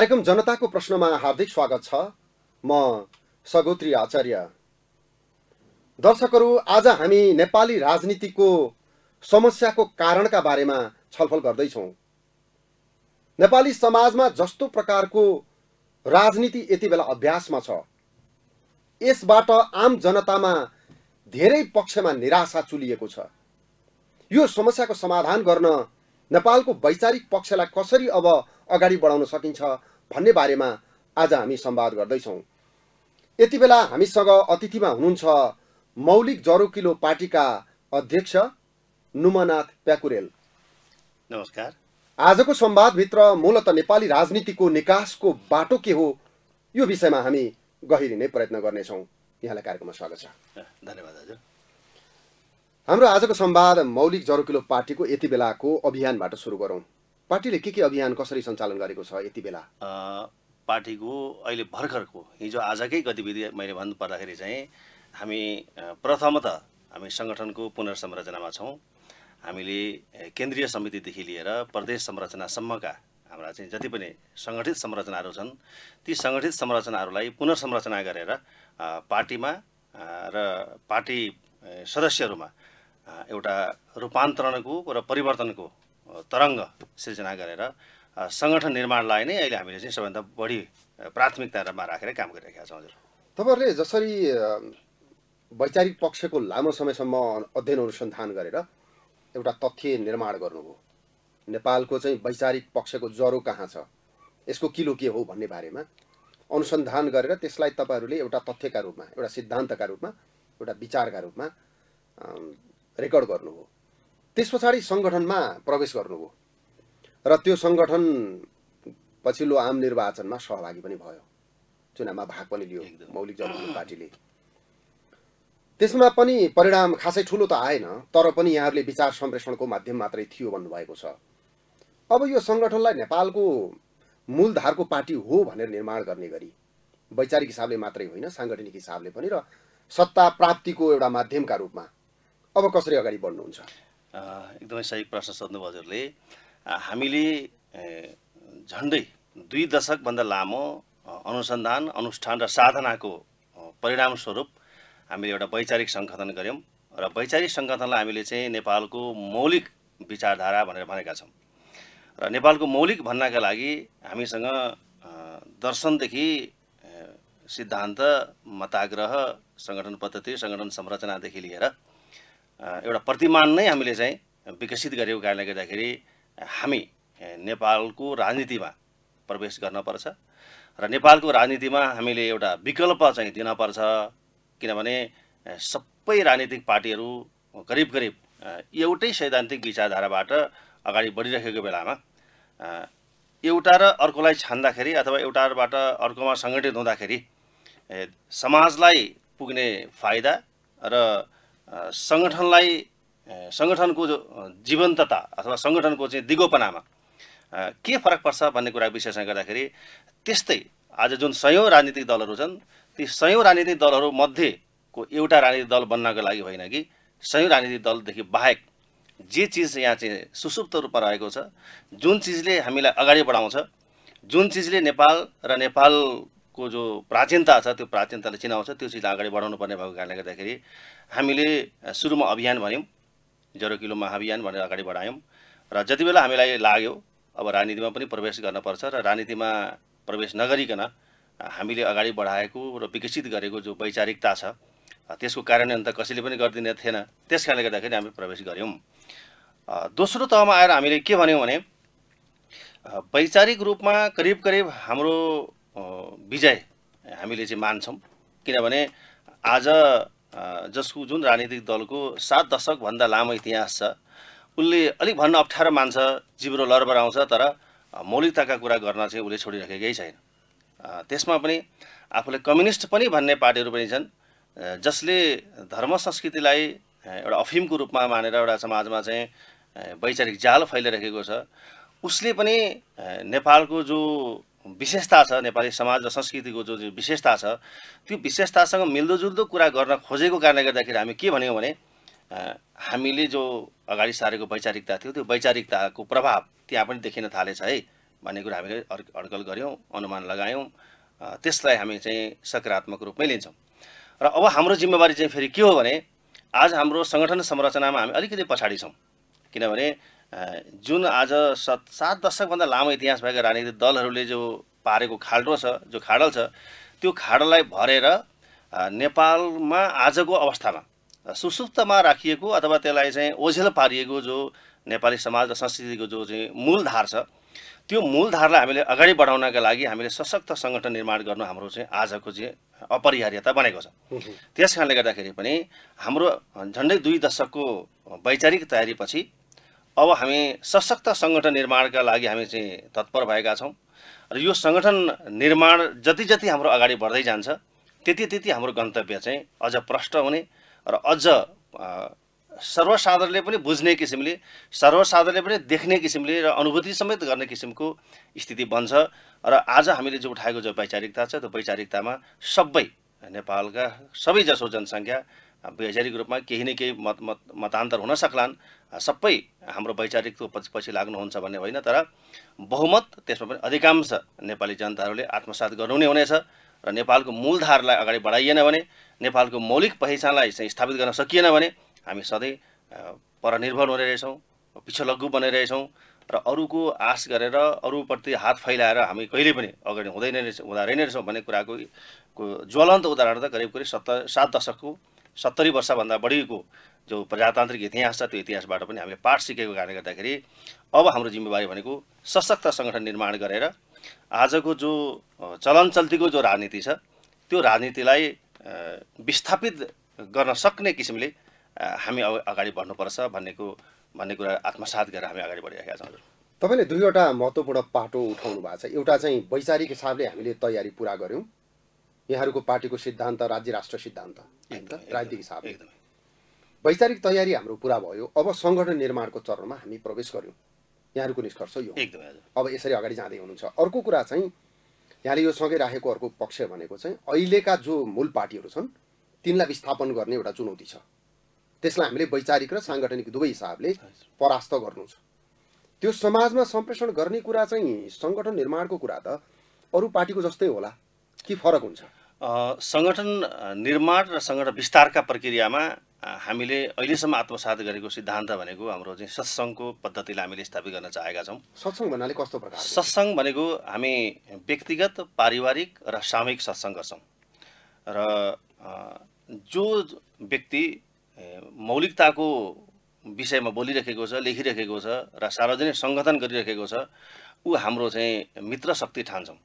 कार्यक्रम जनताको प्रश्नमा हार्दिक स्वागत छ म सगोत्री आचार्य दर्शकहरू आज हामी नेपाली राजनीतिको समस्याको कारणका बारेमा छलफल गर्दैछौँ नेपाली समाजमा जस्तो प्रकारको राजनीति यति बेला अभ्यासमा छ यसबाट आम जनतामा धेरै पक्षमा निराशा चुलिएको छ यो समस्याको समाधान गर्न नेपालको वैचारिक पक्षलाई कसरी अब अगाडि बढाउन सकिन्छ भन्ने बारेमा आज हामी संवाद गर्दैछौँ यति बेला हामीसँग अतिथिमा हुनुहुन्छ मौलिक जरोकिलो पार्टीका अध्यक्ष नुमनाथ प्याकुरेल नमस्कार आजको संवादभित्र मूलत नेपाली राजनीतिको निकासको बाटो के हो यो विषयमा हामी गहिरिने प्रयत्न गर्नेछौँ यहाँलाई कार्यक्रममा स्वागत छ धन्यवाद हजुर हाम्रो आजको संवाद मौलिक जरोकिलो पार्टीको यति बेलाको अभियानबाट सुरु गरौँ पार्टीले के के अभियान कसरी सञ्चालन गरेको छ यति बेला पार्टीको अहिले भर्खरको हिजो आजकै गतिविधि मैले भन्नु पर्दाखेरि चाहिँ हामी प्रथम त हामी सङ्गठनको पुनर्संरचनामा छौँ हामीले केन्द्रीय समितिदेखि लिएर प्रदेश संरचनासम्मका हाम्रा चाहिँ जति पनि सङ्गठित संरचनाहरू छन् ती सङ्गठित संरचनाहरूलाई पुनर्संरचना गरेर पार्टीमा र पार्टी सदस्यहरूमा एउटा रूपान्तरणको र परिवर्तनको तरङ्ग सिर्जना गरेर सङ्गठन निर्माणलाई नै अहिले हामीले चाहिँ सबैभन्दा बढी प्राथमिकतामा राखेर काम गरिरहेका छौँ हजुर तपाईँहरूले जसरी वैचारिक पक्षको लामो समयसम्म अध्ययन अनुसन्धान गरेर एउटा तथ्य निर्माण गर्नुभयो नेपालको चाहिँ वैचारिक पक्षको ज्वरो कहाँ छ यसको किलो के हो भन्ने बारेमा अनुसन्धान गरेर त्यसलाई तपाईँहरूले एउटा तथ्यका रूपमा एउटा सिद्धान्तका रूपमा एउटा विचारका रूपमा रेकर्ड गर्नुभयो त्यस पछाडि सङ्गठनमा प्रवेश गर्नुभयो र त्यो सङ्गठन पछिल्लो आम निर्वाचनमा सहभागी पनि भयो चुनावमा भाग पनि लियो मौलिक जनता पार्टीले त्यसमा पनि परिणाम खासै ठुलो त आएन तर पनि यहाँहरूले विचार सम्प्रेषणको माध्यम मात्रै थियो भन्नुभएको छ अब यो सङ्गठनलाई नेपालको मूलधारको पार्टी हो भनेर निर्माण गर्ने गरी वैचारिक हिसाबले मात्रै होइन साङ्गठनिक हिसाबले पनि र सत्ता प्राप्तिको एउटा माध्यमका रूपमा अब कसरी अगाडि बढ्नुहुन्छ एकदमै सही प्रश्न सोध्नुभयो हजुरले हामीले झन्डै दुई दशकभन्दा लामो अनुसन्धान अनुष्ठान र साधनाको परिणामस्वरूप हामीले एउटा वैचारिक सङ्गठन गऱ्यौँ र वैचारिक सङ्गठनलाई हामीले चाहिँ नेपालको मौलिक विचारधारा भनेर भनेका छौँ र नेपालको मौलिक भन्नका लागि हामीसँग दर्शनदेखि सिद्धान्त मताग्रह सङ्गठन पद्धति सङ्गठन संरचनादेखि लिएर एउटा प्रतिमान नै हामीले चाहिँ विकसित गरेको कारणले गर्दाखेरि हामी नेपालको राजनीतिमा प्रवेश गर्नपर्छ र नेपालको राजनीतिमा हामीले एउटा विकल्प चाहिँ दिनपर्छ किनभने सबै राजनीतिक पार्टीहरू करिब करिब एउटै सैद्धान्तिक विचारधाराबाट अगाडि बढिरहेको बेलामा एउटा र अर्कोलाई छान्दाखेरि अथवा एउटाबाट अर्कोमा सङ्गठित हुँदाखेरि समाजलाई पुग्ने फाइदा र सङ्गठनलाई सङ्गठनको जीवन्तता अथवा सङ्गठनको चाहिँ दिगोपनामा के फरक पर्छ भन्ने कुरा विश्लेषण गर्दाखेरि त्यस्तै आज जुन सयौँ राजनीतिक दलहरू छन् ती सयौँ राजनीतिक दलहरू मध्येको एउटा राजनीतिक दल बन्नको लागि होइन कि सयौँ राजनीतिक दलदेखि बाहेक जे चिज यहाँ चाहिँ सुसुप्त रूपमा रहेको छ जुन चिजले हामीलाई अगाडि बढाउँछ जुन चिजले नेपाल र नेपाल को जो प्राचीनता छ त्यो प्राचीनताले चिनाउँछ त्यो चिज अगाडि बढाउनु पर्ने भएको कारणले गर्दाखेरि हामीले सुरुमा अभियान भन्यौँ जेरो किलो महाअभियान भनेर अगाडि बढायौँ र जति बेला हामीलाई लाग्यो अब राजनीतिमा पनि प्रवेश गर्नपर्छ र राजनीतिमा प्रवेश नगरिकन हामीले अगाडि बढाएको र विकसित गरेको जो वैचारिकता छ त्यसको कार्यान्वयन त कसैले पनि गरिदिने थिएन त्यस कारणले गर्दाखेरि हामी प्रवेश गऱ्यौँ दोस्रो तहमा आएर हामीले के भन्यौँ भने वैचारिक रूपमा करिब करिब हाम्रो विजय हामीले चाहिँ मान्छौँ किनभने आज जसको जुन राजनीतिक दलको सात दशकभन्दा लामो इतिहास छ उसले अलिक भन्न अप्ठ्यारो मान्छ जिब्रो लरबर आउँछ तर मौलिकताका कुरा गर्न चाहिँ उसले छोडिराखेकै छैन त्यसमा पनि आफूले कम्युनिस्ट पनि भन्ने पार्टीहरू पनि छन् जसले धर्म संस्कृतिलाई एउटा अफिमको रूपमा मानेर एउटा समाजमा चाहिँ वैचारिक जाल फैलिराखेको छ उसले पनि नेपालको जो विशेषता छ नेपाली समाज र संस्कृतिको जो विशेषता छ त्यो विशेषतासँग मिल्दोजुल्दो कुरा गर्न खोजेको कारणले गर्दाखेरि हामी के भन्यौँ भने हामीले जो अगाडि सारेको वैचारिकता थियो त्यो वैचारिकताको प्रभाव त्यहाँ पनि देखिन थालेछ है भन्ने कुरा हामीले अड्कल गऱ्यौँ अनुमान लगायौँ त्यसलाई हामी चाहिँ सकारात्मक रूपमै लिन्छौँ र अब हाम्रो जिम्मेवारी चाहिँ फेरि के हो भने आज हाम्रो सङ्गठन संरचनामा हामी अलिकति पछाडि छौँ किनभने जुन आज सत सात दशकभन्दा लामो इतिहास भएको राजनीतिक दलहरूले जो पारेको खाल्डो छ जो खाडल छ त्यो खाडललाई भरेर नेपालमा आजको अवस्थामा सुसुप्तमा राखिएको अथवा त्यसलाई चाहिँ ओझेल पारिएको जो नेपाली समाज र संस्कृतिको जो चाहिँ मूलधार छ त्यो मूलधारलाई हामीले अगाडि बढाउनका लागि हामीले सशक्त सङ्गठन निर्माण गर्नु हाम्रो चाहिँ आजको चाहिँ अपरिहार्यता बनेको छ त्यस कारणले गर्दाखेरि पनि हाम्रो झन्डै दुई दशकको वैचारिक तयारीपछि अब हामी सशक्त सङ्गठन निर्माणका लागि हामी चाहिँ तत्पर भएका छौँ र यो सङ्गठन निर्माण जति जति हाम्रो अगाडि बढ्दै जान्छ त्यति त्यति हाम्रो गन्तव्य चाहिँ अझ प्रष्ट हुने र अझ सर्वसाधारणले पनि बुझ्ने किसिमले सर्वसाधारणले पनि देख्ने किसिमले र अनुभूति समेत गर्ने किसिमको स्थिति बन्छ र आज हामीले जो उठाएको जो वैचारिकता छ त्यो वैचारिकतामा सबै नेपालका सबैजसो जनसङ्ख्या वैचारिक रूपमा केही न केही मत मत मतान्तर हुन सक्लान् सबै हाम्रो वैचारिक पछि पछि लाग्नुहुन्छ भन्ने होइन तर बहुमत त्यसमा पनि अधिकांश नेपाली जनताहरूले आत्मसात गर्नु नै हुनेछ र नेपालको मूलधारलाई अगाडि बढाइएन भने नेपालको मौलिक पहिचानलाई चाहिँ स्थापित गर्न सकिएन भने हामी सधैँ परनिर्भर हुने रहेछौँ पिछलग्गु बने रहेछौँ र अरूको आश गरेर अरूप्रति हात फैलाएर हामी कहिले पनि अगाडि हुँदैन रहेछ हुँदा रहेन रहेछौँ भन्ने कुराको ज्वलन्त उदाहरण त करिब करिब सत्तर सात दशकको सत्तरी वर्षभन्दा बढीको जो प्रजातान्त्रिक इतिहास छ त्यो इतिहासबाट पनि हामीले पाठ सिकेको कारणले गर्दाखेरि अब हाम्रो जिम्मेवारी भनेको सशक्त सङ्गठन निर्माण गरेर आजको जो चलन चल्तीको जो राजनीति छ त्यो राजनीतिलाई विस्थापित गर्न सक्ने किसिमले हामी अब अगाडि बढ्नुपर्छ भन्नेको भन्ने कुरा आत्मसात गरेर हामी अगाडि बढिरहेका छौँ तपाईँले दुईवटा महत्त्वपूर्ण पाटो उठाउनु भएको छ एउटा चाहिँ वैचारिक हिसाबले हामीले तयारी पुरा गऱ्यौँ यहाँहरूको पार्टीको सिद्धान्त राज्य राष्ट्र सिद्धान्त राजनीतिक हिसाबले वैचारिक तयारी हाम्रो पुरा भयो अब सङ्गठन निर्माणको चरणमा हामी प्रवेश गऱ्यौँ यहाँहरूको निष्कर्ष यो एकदमै अब यसरी अगाडि जाँदै हुनुहुन्छ अर्को कुरा चाहिँ यहाँले यो सँगै राखेको अर्को पक्ष भनेको चाहिँ अहिलेका जो मूल पार्टीहरू छन् तिनलाई विस्थापन गर्ने एउटा चुनौती छ त्यसलाई हामीले वैचारिक र साङ्गठनिक दुवै हिसाबले परास्त गर्नु छ त्यो समाजमा सम्प्रेषण गर्ने कुरा चाहिँ सङ्गठन निर्माणको कुरा त अरू पार्टीको जस्तै होला कि फरक हुन्छ सङ्गठन निर्माण र सङ्गठन विस्तारका प्रक्रियामा हामीले अहिलेसम्म आत्मसात गरेको सिद्धान्त भनेको हाम्रो चाहिँ सत्सङ्गको पद्धतिलाई हामीले स्थापित गर्न चाहेका छौँ सत्सङ्ग भन्नाले कस्तो प्रकार सत्सङ्ग भनेको हामी व्यक्तिगत पारिवारिक र सामूहिक सत्सङ्ग गर्छौँ र जो व्यक्ति मौलिकताको विषयमा बोलिरहेको छ लेखिरहेको छ र सार्वजनिक सङ्गठन गरिरहेको छ ऊ हाम्रो चाहिँ मित्र शक्ति ठान्छौँ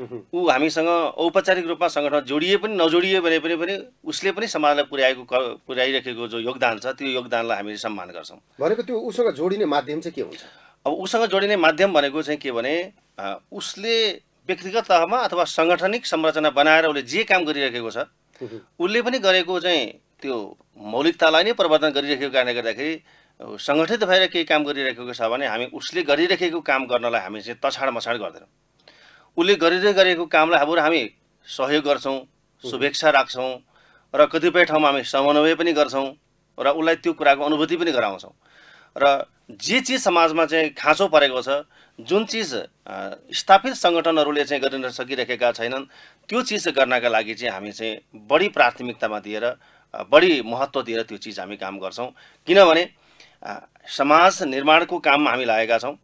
ऊ हामीसँग औपचारिक रूपमा सङ्गठन जोडिए पनि नजोडिए भने पनि उसले पनि समाजलाई पुर्याएको पुर्याइरहेको जो योगदान छ त्यो योगदानलाई हामीले सम्मान गर्छौँ भनेको त्यो उसँग जोडिने माध्यम चाहिँ के हुन्छ अब उसँग जोडिने माध्यम भनेको चाहिँ के भने उसले व्यक्तिगत तहमा अथवा साङ्गठनिक संरचना बनाएर उसले जे काम गरिरहेको छ उसले पनि गरेको चाहिँ त्यो मौलिकतालाई नै प्रवर्धन गरिरहेको कारणले गर्दाखेरि सङ्गठित भएर केही काम गरिरहेको छ भने हामी उसले गरिरहेको काम गर्नलाई हामी चाहिँ तछाड मछाड गर्दैनौँ उसले गरिँदै गरेको कामलाई हाम्रो हामी सहयोग गर्छौँ शुभेच्छा राख्छौँ र कतिपय ठाउँमा हामी समन्वय पनि गर्छौँ र उसलाई त्यो कुराको अनुभूति पनि गराउँछौँ र जे चिज समाजमा चाहिँ खाँचो परेको छ जुन चिज स्थापित सङ्गठनहरूले चाहिँ गरिन सकिरहेका छैनन् त्यो चिज गर्नका लागि चाहिँ हामी चाहिँ बढी प्राथमिकतामा दिएर बढी महत्त्व दिएर त्यो चिज हामी काम गर्छौँ किनभने समाज निर्माणको काममा हामी लागेका छौँ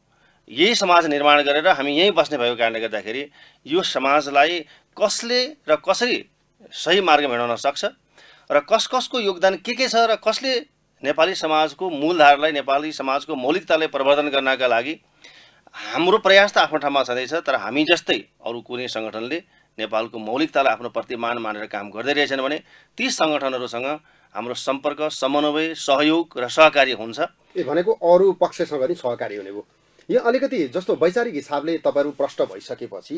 यही समाज निर्माण गरेर हामी यहीँ बस्ने भएको कारणले गर्दाखेरि यो समाजलाई कसले र कसरी सही मार्ग हिँडाउन सक्छ र कस कसको योगदान के के छ र कसले नेपाली समाजको मूलधारलाई नेपाली समाजको मौलिकतालाई प्रवर्धन गर्नका लागि हाम्रो प्रयास त आफ्नो ठाउँमा छँदैछ तर हामी जस्तै अरू कुनै सङ्गठनले नेपालको मौलिकतालाई आफ्नो प्रतिमान मानेर काम गर्दै रहेछन् भने ती सङ्गठनहरूसँग हाम्रो सम्पर्क समन्वय सहयोग र सहकारी हुन्छ भनेको अरू पक्षसँग पनि सहकारी हुने भयो यहाँ अलिकति जस्तो वैचारिक हिसाबले तपाईँहरू प्रष्ट भइसकेपछि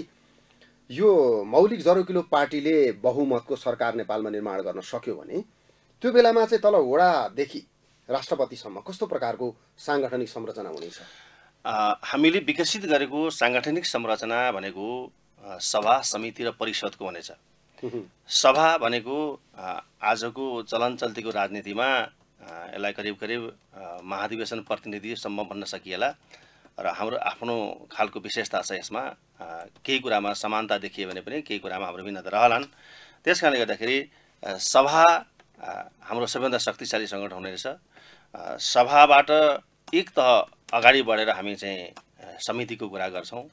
यो मौलिक जरोकिलो पार्टीले बहुमतको सरकार नेपालमा निर्माण गर्न सक्यो भने त्यो बेलामा चाहिँ तल वडादेखि राष्ट्रपतिसम्म कस्तो प्रकारको साङ्गठनिक संरचना हुनेछ हामीले विकसित गरेको साङ्गठनिक संरचना भनेको सभा समिति र परिषदको हुनेछ सभा भनेको आजको चलन चल्तीको राजनीतिमा यसलाई करिब करिब महाधिवेशन प्रतिनिधिसम्म भन्न सकिएला र हाम्रो आफ्नो खालको विशेषता छ यसमा केही कुरामा समानता देखियो भने पनि केही कुरामा हाम्रो भिन्नता रहलान् त्यस कारणले गर्दाखेरि सभा हाम्रो सबैभन्दा शक्तिशाली सङ्गठन हुने रहेछ सभाबाट एक तह अगाडि बढेर हामी चाहिँ समितिको कुरा गर्छौँ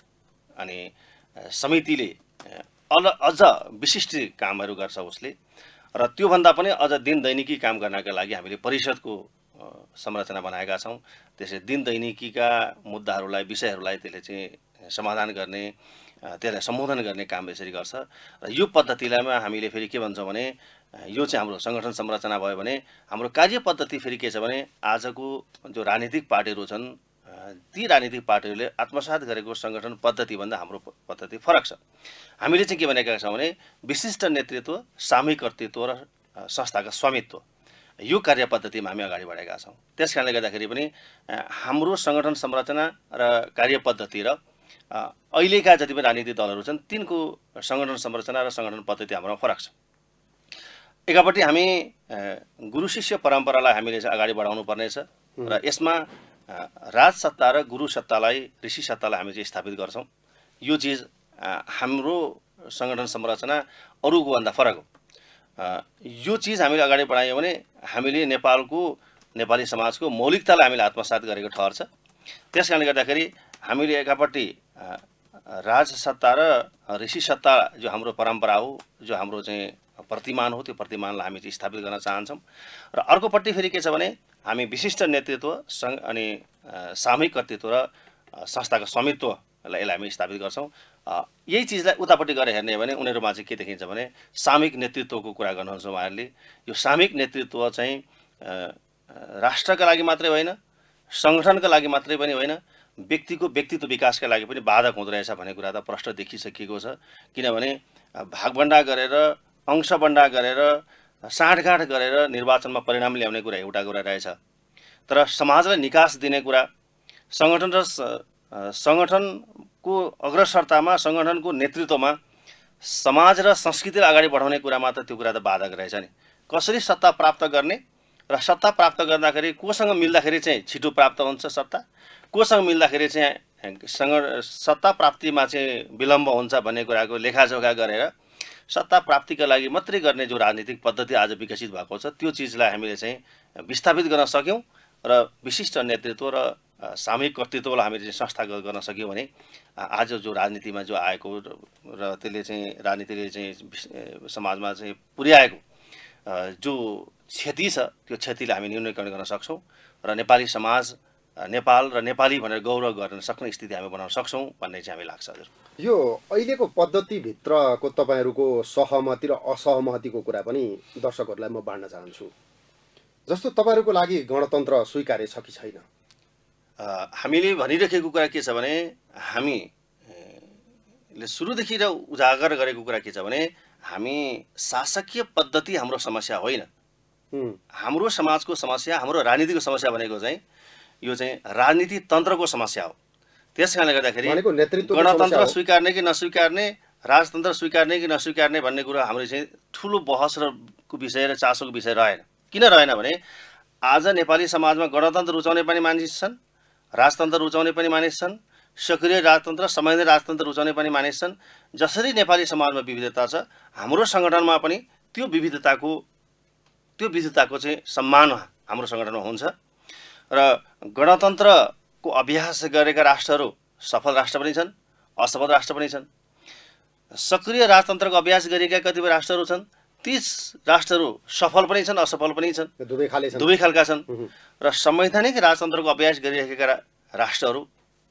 अनि समितिले अल अझ विशिष्ट कामहरू गर्छ उसले र त्योभन्दा पनि अझ दिन दैनिकी काम गर्नका लागि हामीले परिषदको संरचना बनाएका छौँ त्यसै दिन दैनिकीका मुद्दाहरूलाई विषयहरूलाई त्यसले चाहिँ समाधान गर्ने त्यसलाई सम्बोधन गर्ने काम यसरी गर्छ र यो पद्धतिलाई हामीले फेरि के भन्छौँ भने यो चाहिँ हाम्रो सङ्गठन संरचना भयो भने हाम्रो कार्य पद्धति फेरि के छ भने आजको जो राजनीतिक पार्टीहरू छन् ती राजनीतिक पार्टीहरूले आत्मसात गरेको सङ्गठन पद्धतिभन्दा हाम्रो पद्धति फरक छ हामीले चाहिँ के भनेका छौँ भने विशिष्ट नेतृत्व सामूहिक कर्तृत्व र संस्थागत स्वामित्व यो कार्यपद्धतिमा हामी अगाडि बढेका छौँ त्यस कारणले गर्दाखेरि पनि हाम्रो सङ्गठन संरचना र कार्यपद्धति र अहिलेका जति पनि राजनीतिक दलहरू छन् तिनको सङ्गठन संरचना र सङ्गठन पद्धति हाम्रोमा फरक छ एकापट्टि हामी गुरु शिष्य परम्परालाई हामीले अगाडि बढाउनु पर्नेछ र यसमा राज सत्ता र गुरु सत्तालाई ऋषि सत्तालाई हामी चाहिँ स्थापित गर्छौँ यो चिज हाम्रो सङ्गठन संरचना अरूको भन्दा फरक हो यो चिज हामीले अगाडि बढायौँ भने हामीले नेपालको नेपाली समाजको मौलिकतालाई हामीले आत्मसात गरेको ठहर छ त्यस कारणले गर्दाखेरि हामीले एकापट्टि राजसत्ता र ऋषि सत्ता जो हाम्रो परम्परा हो जो हाम्रो चाहिँ प्रतिमान हो त्यो प्रतिमानलाई हामी स्थापित गर्न चाहन्छौँ र अर्कोपट्टि फेरि के छ भने हामी विशिष्ट नेतृत्व सङ्घ अनि सामूहिक कर्तृत्व र संस्थाको स्वामित्वलाई यसलाई हामी स्थापित गर्छौँ यही चिजलाई उतापट्टि गरेर हेर्ने हो भने उनीहरूमा चाहिँ के देखिन्छ भने सामूहिक नेतृत्वको कुरा गर्नुहुन्छ उहाँहरूले यो सामूहिक नेतृत्व चाहिँ राष्ट्रका लागि मात्रै होइन सङ्गठनका लागि मात्रै पनि होइन व्यक्तिको व्यक्तित्व विकासका लागि पनि बाधक हुँदो रहेछ भन्ने कुरा त प्रष्ट देखिसकेको छ किनभने भागभन्डा गरेर अंशभन्डा गरेर साँठगाँठ गरेर निर्वाचनमा परिणाम ल्याउने कुरा एउटा कुरा रहेछ तर समाजलाई निकास दिने कुरा सङ्गठन र सङ्गठन को अग्रसरतामा सङ्गठनको नेतृत्वमा समाज र संस्कृतिलाई अगाडि बढाउने कुरामा त त्यो कुरा त बाधक रहेछ नि कसरी सत्ता प्राप्त गर्ने र सत्ता प्राप्त गर्दाखेरि कोसँग मिल्दाखेरि चाहिँ छिटो प्राप्त हुन्छ सत्ता कोसँग मिल्दाखेरि चाहिँ सङ्ग सत्ता प्राप्तिमा चाहिँ विलम्ब हुन्छ भन्ने कुराको लेखाजोखा गरेर सत्ता प्राप्तिका लागि मात्रै गर्ने जो राजनीतिक पद्धति आज विकसित भएको छ त्यो चिजलाई हामीले चाहिँ विस्थापित गर्न सक्यौँ र विशिष्ट नेतृत्व र सामूहिक कर्तृत्वलाई हामीले चाहिँ संस्थागत गर्न सक्यौँ भने आज जो राजनीतिमा जो आएको र त्यसले चाहिँ राजनीतिले चाहिँ समाजमा चाहिँ पुर्याएको जो क्षति छ त्यो क्षतिलाई हामी न्यूनीकरण गर्न सक्छौँ र नेपाली समाज नेपाल र नेपाली भनेर गौरव गर्न सक्ने स्थिति हामी बनाउन सक्छौँ भन्ने चाहिँ हामी लाग्छ हजुर यो अहिलेको पद्धतिभित्रको तपाईँहरूको सहमति र असहमतिको कुरा पनि दर्शकहरूलाई म बाँड्न चाहन्छु जस्तो तपाईँहरूको लागि गणतन्त्र स्वीकार्य छ कि छैन हामीले भनिरहेको कुरा के छ भने हामीले सुरुदेखि र उजागर गरेको कुरा के छ भने हामी शासकीय पद्धति हाम्रो समस्या होइन हाम्रो समाजको समस्या हाम्रो राजनीतिको समस्या भनेको चाहिँ यो चाहिँ राजनीति तन्त्रको समस्या हो त्यस कारणले गर्दाखेरि गणतन्त्र स्वीकार्ने कि नस्वीकार्ने राजतन्त्र स्वीकार्ने कि नस्वीकार्ने भन्ने कुरा हाम्रो चाहिँ ठुलो बहस र विषय र चासोको विषय रहेन किन रहेन भने आज नेपाली समाजमा गणतन्त्र रुचाउने पनि मानिस छन् राजतन्त्र रुचाउने पनि मानिस छन् सक्रिय राजतन्त्र समयले राजतन्त्र रुचाउने पनि मानिस छन् जसरी नेपाली समाजमा विविधता छ हाम्रो सङ्गठनमा पनि त्यो विविधताको त्यो विविधताको चाहिँ सम्मान हाम्रो सङ्गठनमा हुन्छ र गणतन्त्रको अभ्यास गरेका राष्ट्रहरू सफल राष्ट्र पनि छन् असफल राष्ट्र पनि छन् सक्रिय राजतन्त्रको अभ्यास गरेका कतिपय राष्ट्रहरू छन् तिस राष्ट्रहरू सफल पनि छन् असफल पनि छन् दुवै खाले दुवै खालका छन् र संवैधानिक राजतन्त्रको अभ्यास गरिरहेका राष्ट्रहरू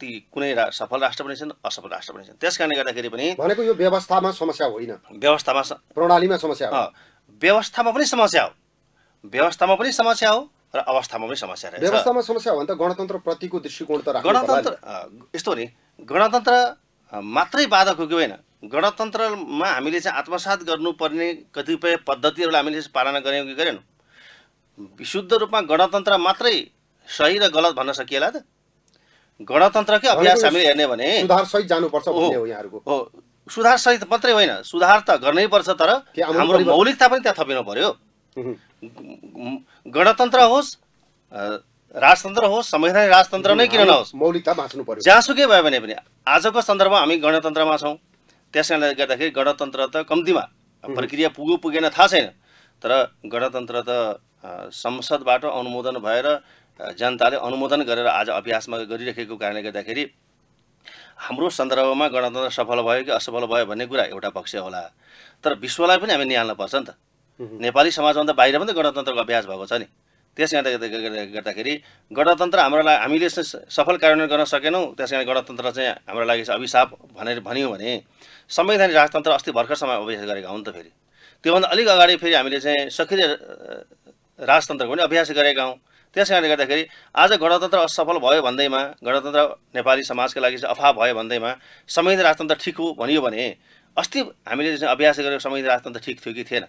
ती कुनै रा, सफल राष्ट्र पनि छन् असफल राष्ट्र पनि छन् त्यस कारणले गर्दाखेरि पनि भनेको यो व्यवस्थामा समस्या होइन व्यवस्थामा प्रणालीमा समस्या हो व्यवस्थामा पनि समस्या हो व्यवस्थामा पनि समस्या हो र अवस्थामा पनि समस्या रहेछ व्यवस्थामा समस्या हो भने त गणतन्त्र प्रतिको दृष्टिकोण त गणतन्त्र यस्तो नि गणतन्त्र मात्रै बाधक हो कि होइन गणतन्त्रमा हामीले चाहिँ आत्मसात गर्नुपर्ने कतिपय पद्धतिहरूलाई हामीले पालना गऱ्यौँ कि गरेनौँ विशुद्ध रूपमा गणतन्त्र मात्रै सही र गलत भन्न सकिएला त गणतन्त्रकै अभ्यास हामीले हेर्ने भने सुधार सहित जानुपर्छ हो सुधार सहित मात्रै होइन सुधार त गर्नै पर्छ तर हाम्रो मौलिकता पनि त्यहाँ थपिनु पर्यो गणतन्त्र होस् राजतन्त्र होस् संवैधानिक राजतन्त्र नै किन नहोस् मौलिकता बाँच्नु पर्यो जहाँसुकै भयो भने पनि आजको सन्दर्भमा हामी गणतन्त्रमा छौँ त्यस कारणले गर्दाखेरि गणतन्त्र त कम्तीमा प्रक्रिया पुग्यो पुगेन थाहा छैन तर गणतन्त्र त संसदबाट अनुमोदन भएर जनताले अनुमोदन गरेर आज अभ्यासमा गरिरहेको कारणले गर्दाखेरि हाम्रो सन्दर्भमा गणतन्त्र सफल भयो कि असफल भयो भन्ने कुरा एउटा पक्ष होला तर विश्वलाई पनि हामी निहाल्नुपर्छ नि त नेपाली समाजभन्दा बाहिर पनि गणतन्त्रको अभ्यास भएको छ नि त्यस कारणले गर्दाखेरि गणतन्त्र हाम्रो लागि हामीले सफल कार्यान्वयन गर्न सकेनौँ त्यस कारण गणतन्त्र चाहिँ हाम्रो लागि अभिशाप भनेर भन्यौँ भने संवैधानिक राजतन्त्र अस्ति समय अभ्यास गरेका नि त फेरि त्योभन्दा अलिक अगाडि फेरि हामीले चाहिँ सक्रिय राजतन्त्रको पनि अभ्यास गरेका हौँ त्यस कारणले गर्दाखेरि आज गणतन्त्र असफल भयो भन्दैमा गणतन्त्र नेपाली समाजको लागि चाहिँ अभाव भयो भन्दैमा संवैधानिक राजतन्त्र ठिक हो भनियो भने अस्ति हामीले चाहिँ अभ्यास गरेको संवैधानिक राजतन्त्र ठिक थियो कि थिएन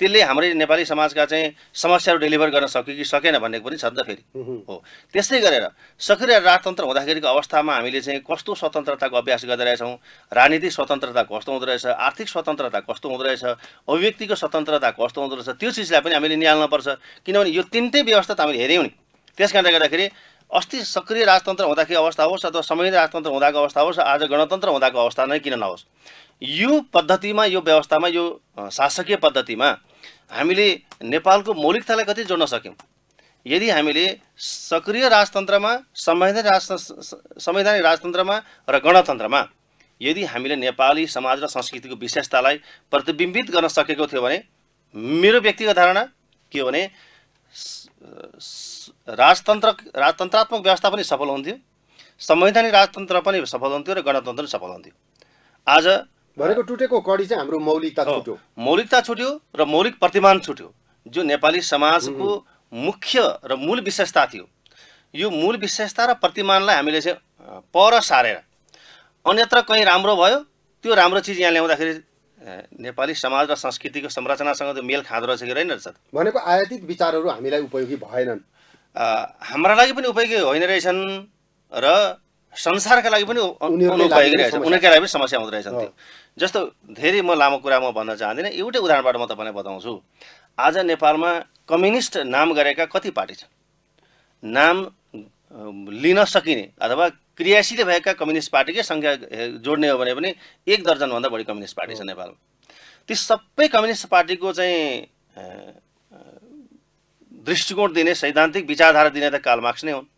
त्यसले हाम्रै नेपाली समाजका चाहिँ समस्याहरू डेलिभर गर्न सक्यो कि सकेन भन्ने पनि छ नि त फेरि हो त्यस्तै गरेर सक्रिय राजतन्त्र हुँदाखेरिको अवस्थामा हामीले चाहिँ कस्तो स्वतन्त्रताको अभ्यास गर्दोरहेछौँ राजनीतिक स्वतन्त्रता कस्तो हुँदो रहेछ आर्थिक स्वतन्त्रता कस्तो हुँदो रहेछ अभिव्यक्तिको स्वतन्त्रता कस्तो हुँदो रहेछ त्यो चिजलाई पनि हामीले निहाल्नुपर्छ किनभने यो तिनटै व्यवस्था त हामीले हेऱ्यौँ नि त्यस कारणले गर्दाखेरि अस्ति सक्रिय राजतन्त्र हुँदाखेरि अवस्था होस् अथवा समय राजतन्त्र हुँदाको अवस्था होस् आज गणतन्त्र हुँदाको अवस्था नै किन नहोस् यो पद्धतिमा यो व्यवस्थामा यो शासकीय पद्धतिमा हामीले नेपालको मौलिकतालाई कति जोड्न सक्यौँ यदि हामीले सक्रिय राजतन्त्रमा संवैधानिक राज संवैधानिक राजतन्त्रमा र गणतन्त्रमा यदि हामीले नेपाली समाज र संस्कृतिको विशेषतालाई प्रतिबिम्बित गर्न सकेको थियो भने मेरो व्यक्तिगत धारणा के हो भने राजतन्त्र राजतन्त्रात्मक व्यवस्था पनि सफल हुन्थ्यो संवैधानिक राजतन्त्र पनि सफल हुन्थ्यो र गणतन्त्र पनि सफल हुन्थ्यो आज भनेको टुटेको कडी चाहिँ हाम्रो मौलिकता छुट्यो मौलिकता छुट्यो र मौलिक प्रतिमान छुट्यो जो नेपाली समाजको मुख्य र मूल विशेषता थियो यो मूल विशेषता र प्रतिमानलाई हामीले चाहिँ पर सारेर अन्यत्र कहीँ राम्रो भयो त्यो राम्रो चिज यहाँ ल्याउँदाखेरि नेपाली समाज र संस्कृतिको संरचनासँग त्यो मेल खाँदो रहेछ कि रहेन रहेछ भनेको आयातित विचारहरू हामीलाई उपयोगी भएनन् हाम्रा लागि पनि उपयोगी होइन रहेछन् र संसारका लागि पनि भइरहेछ उनीहरूका लागि पनि समस्या आउँदो रहेछन् त्यो जस्तो धेरै म लामो कुरा म भन्न चाहदिनँ एउटै उदाहरणबाट म तपाईँलाई बताउँछु आज नेपालमा कम्युनिस्ट नाम गरेका कति पार्टी छन् नाम लिन सकिने अथवा क्रियाशील भएका कम्युनिस्ट पार्टीकै सङ्ख्या जोड्ने हो भने पनि एक दर्जनभन्दा बढी कम्युनिस्ट पार्टी छ नेपालमा ती सबै कम्युनिस्ट पार्टीको चाहिँ दृष्टिकोण दिने सैद्धान्तिक विचारधारा दिने त कालमार्क्स नै हुन्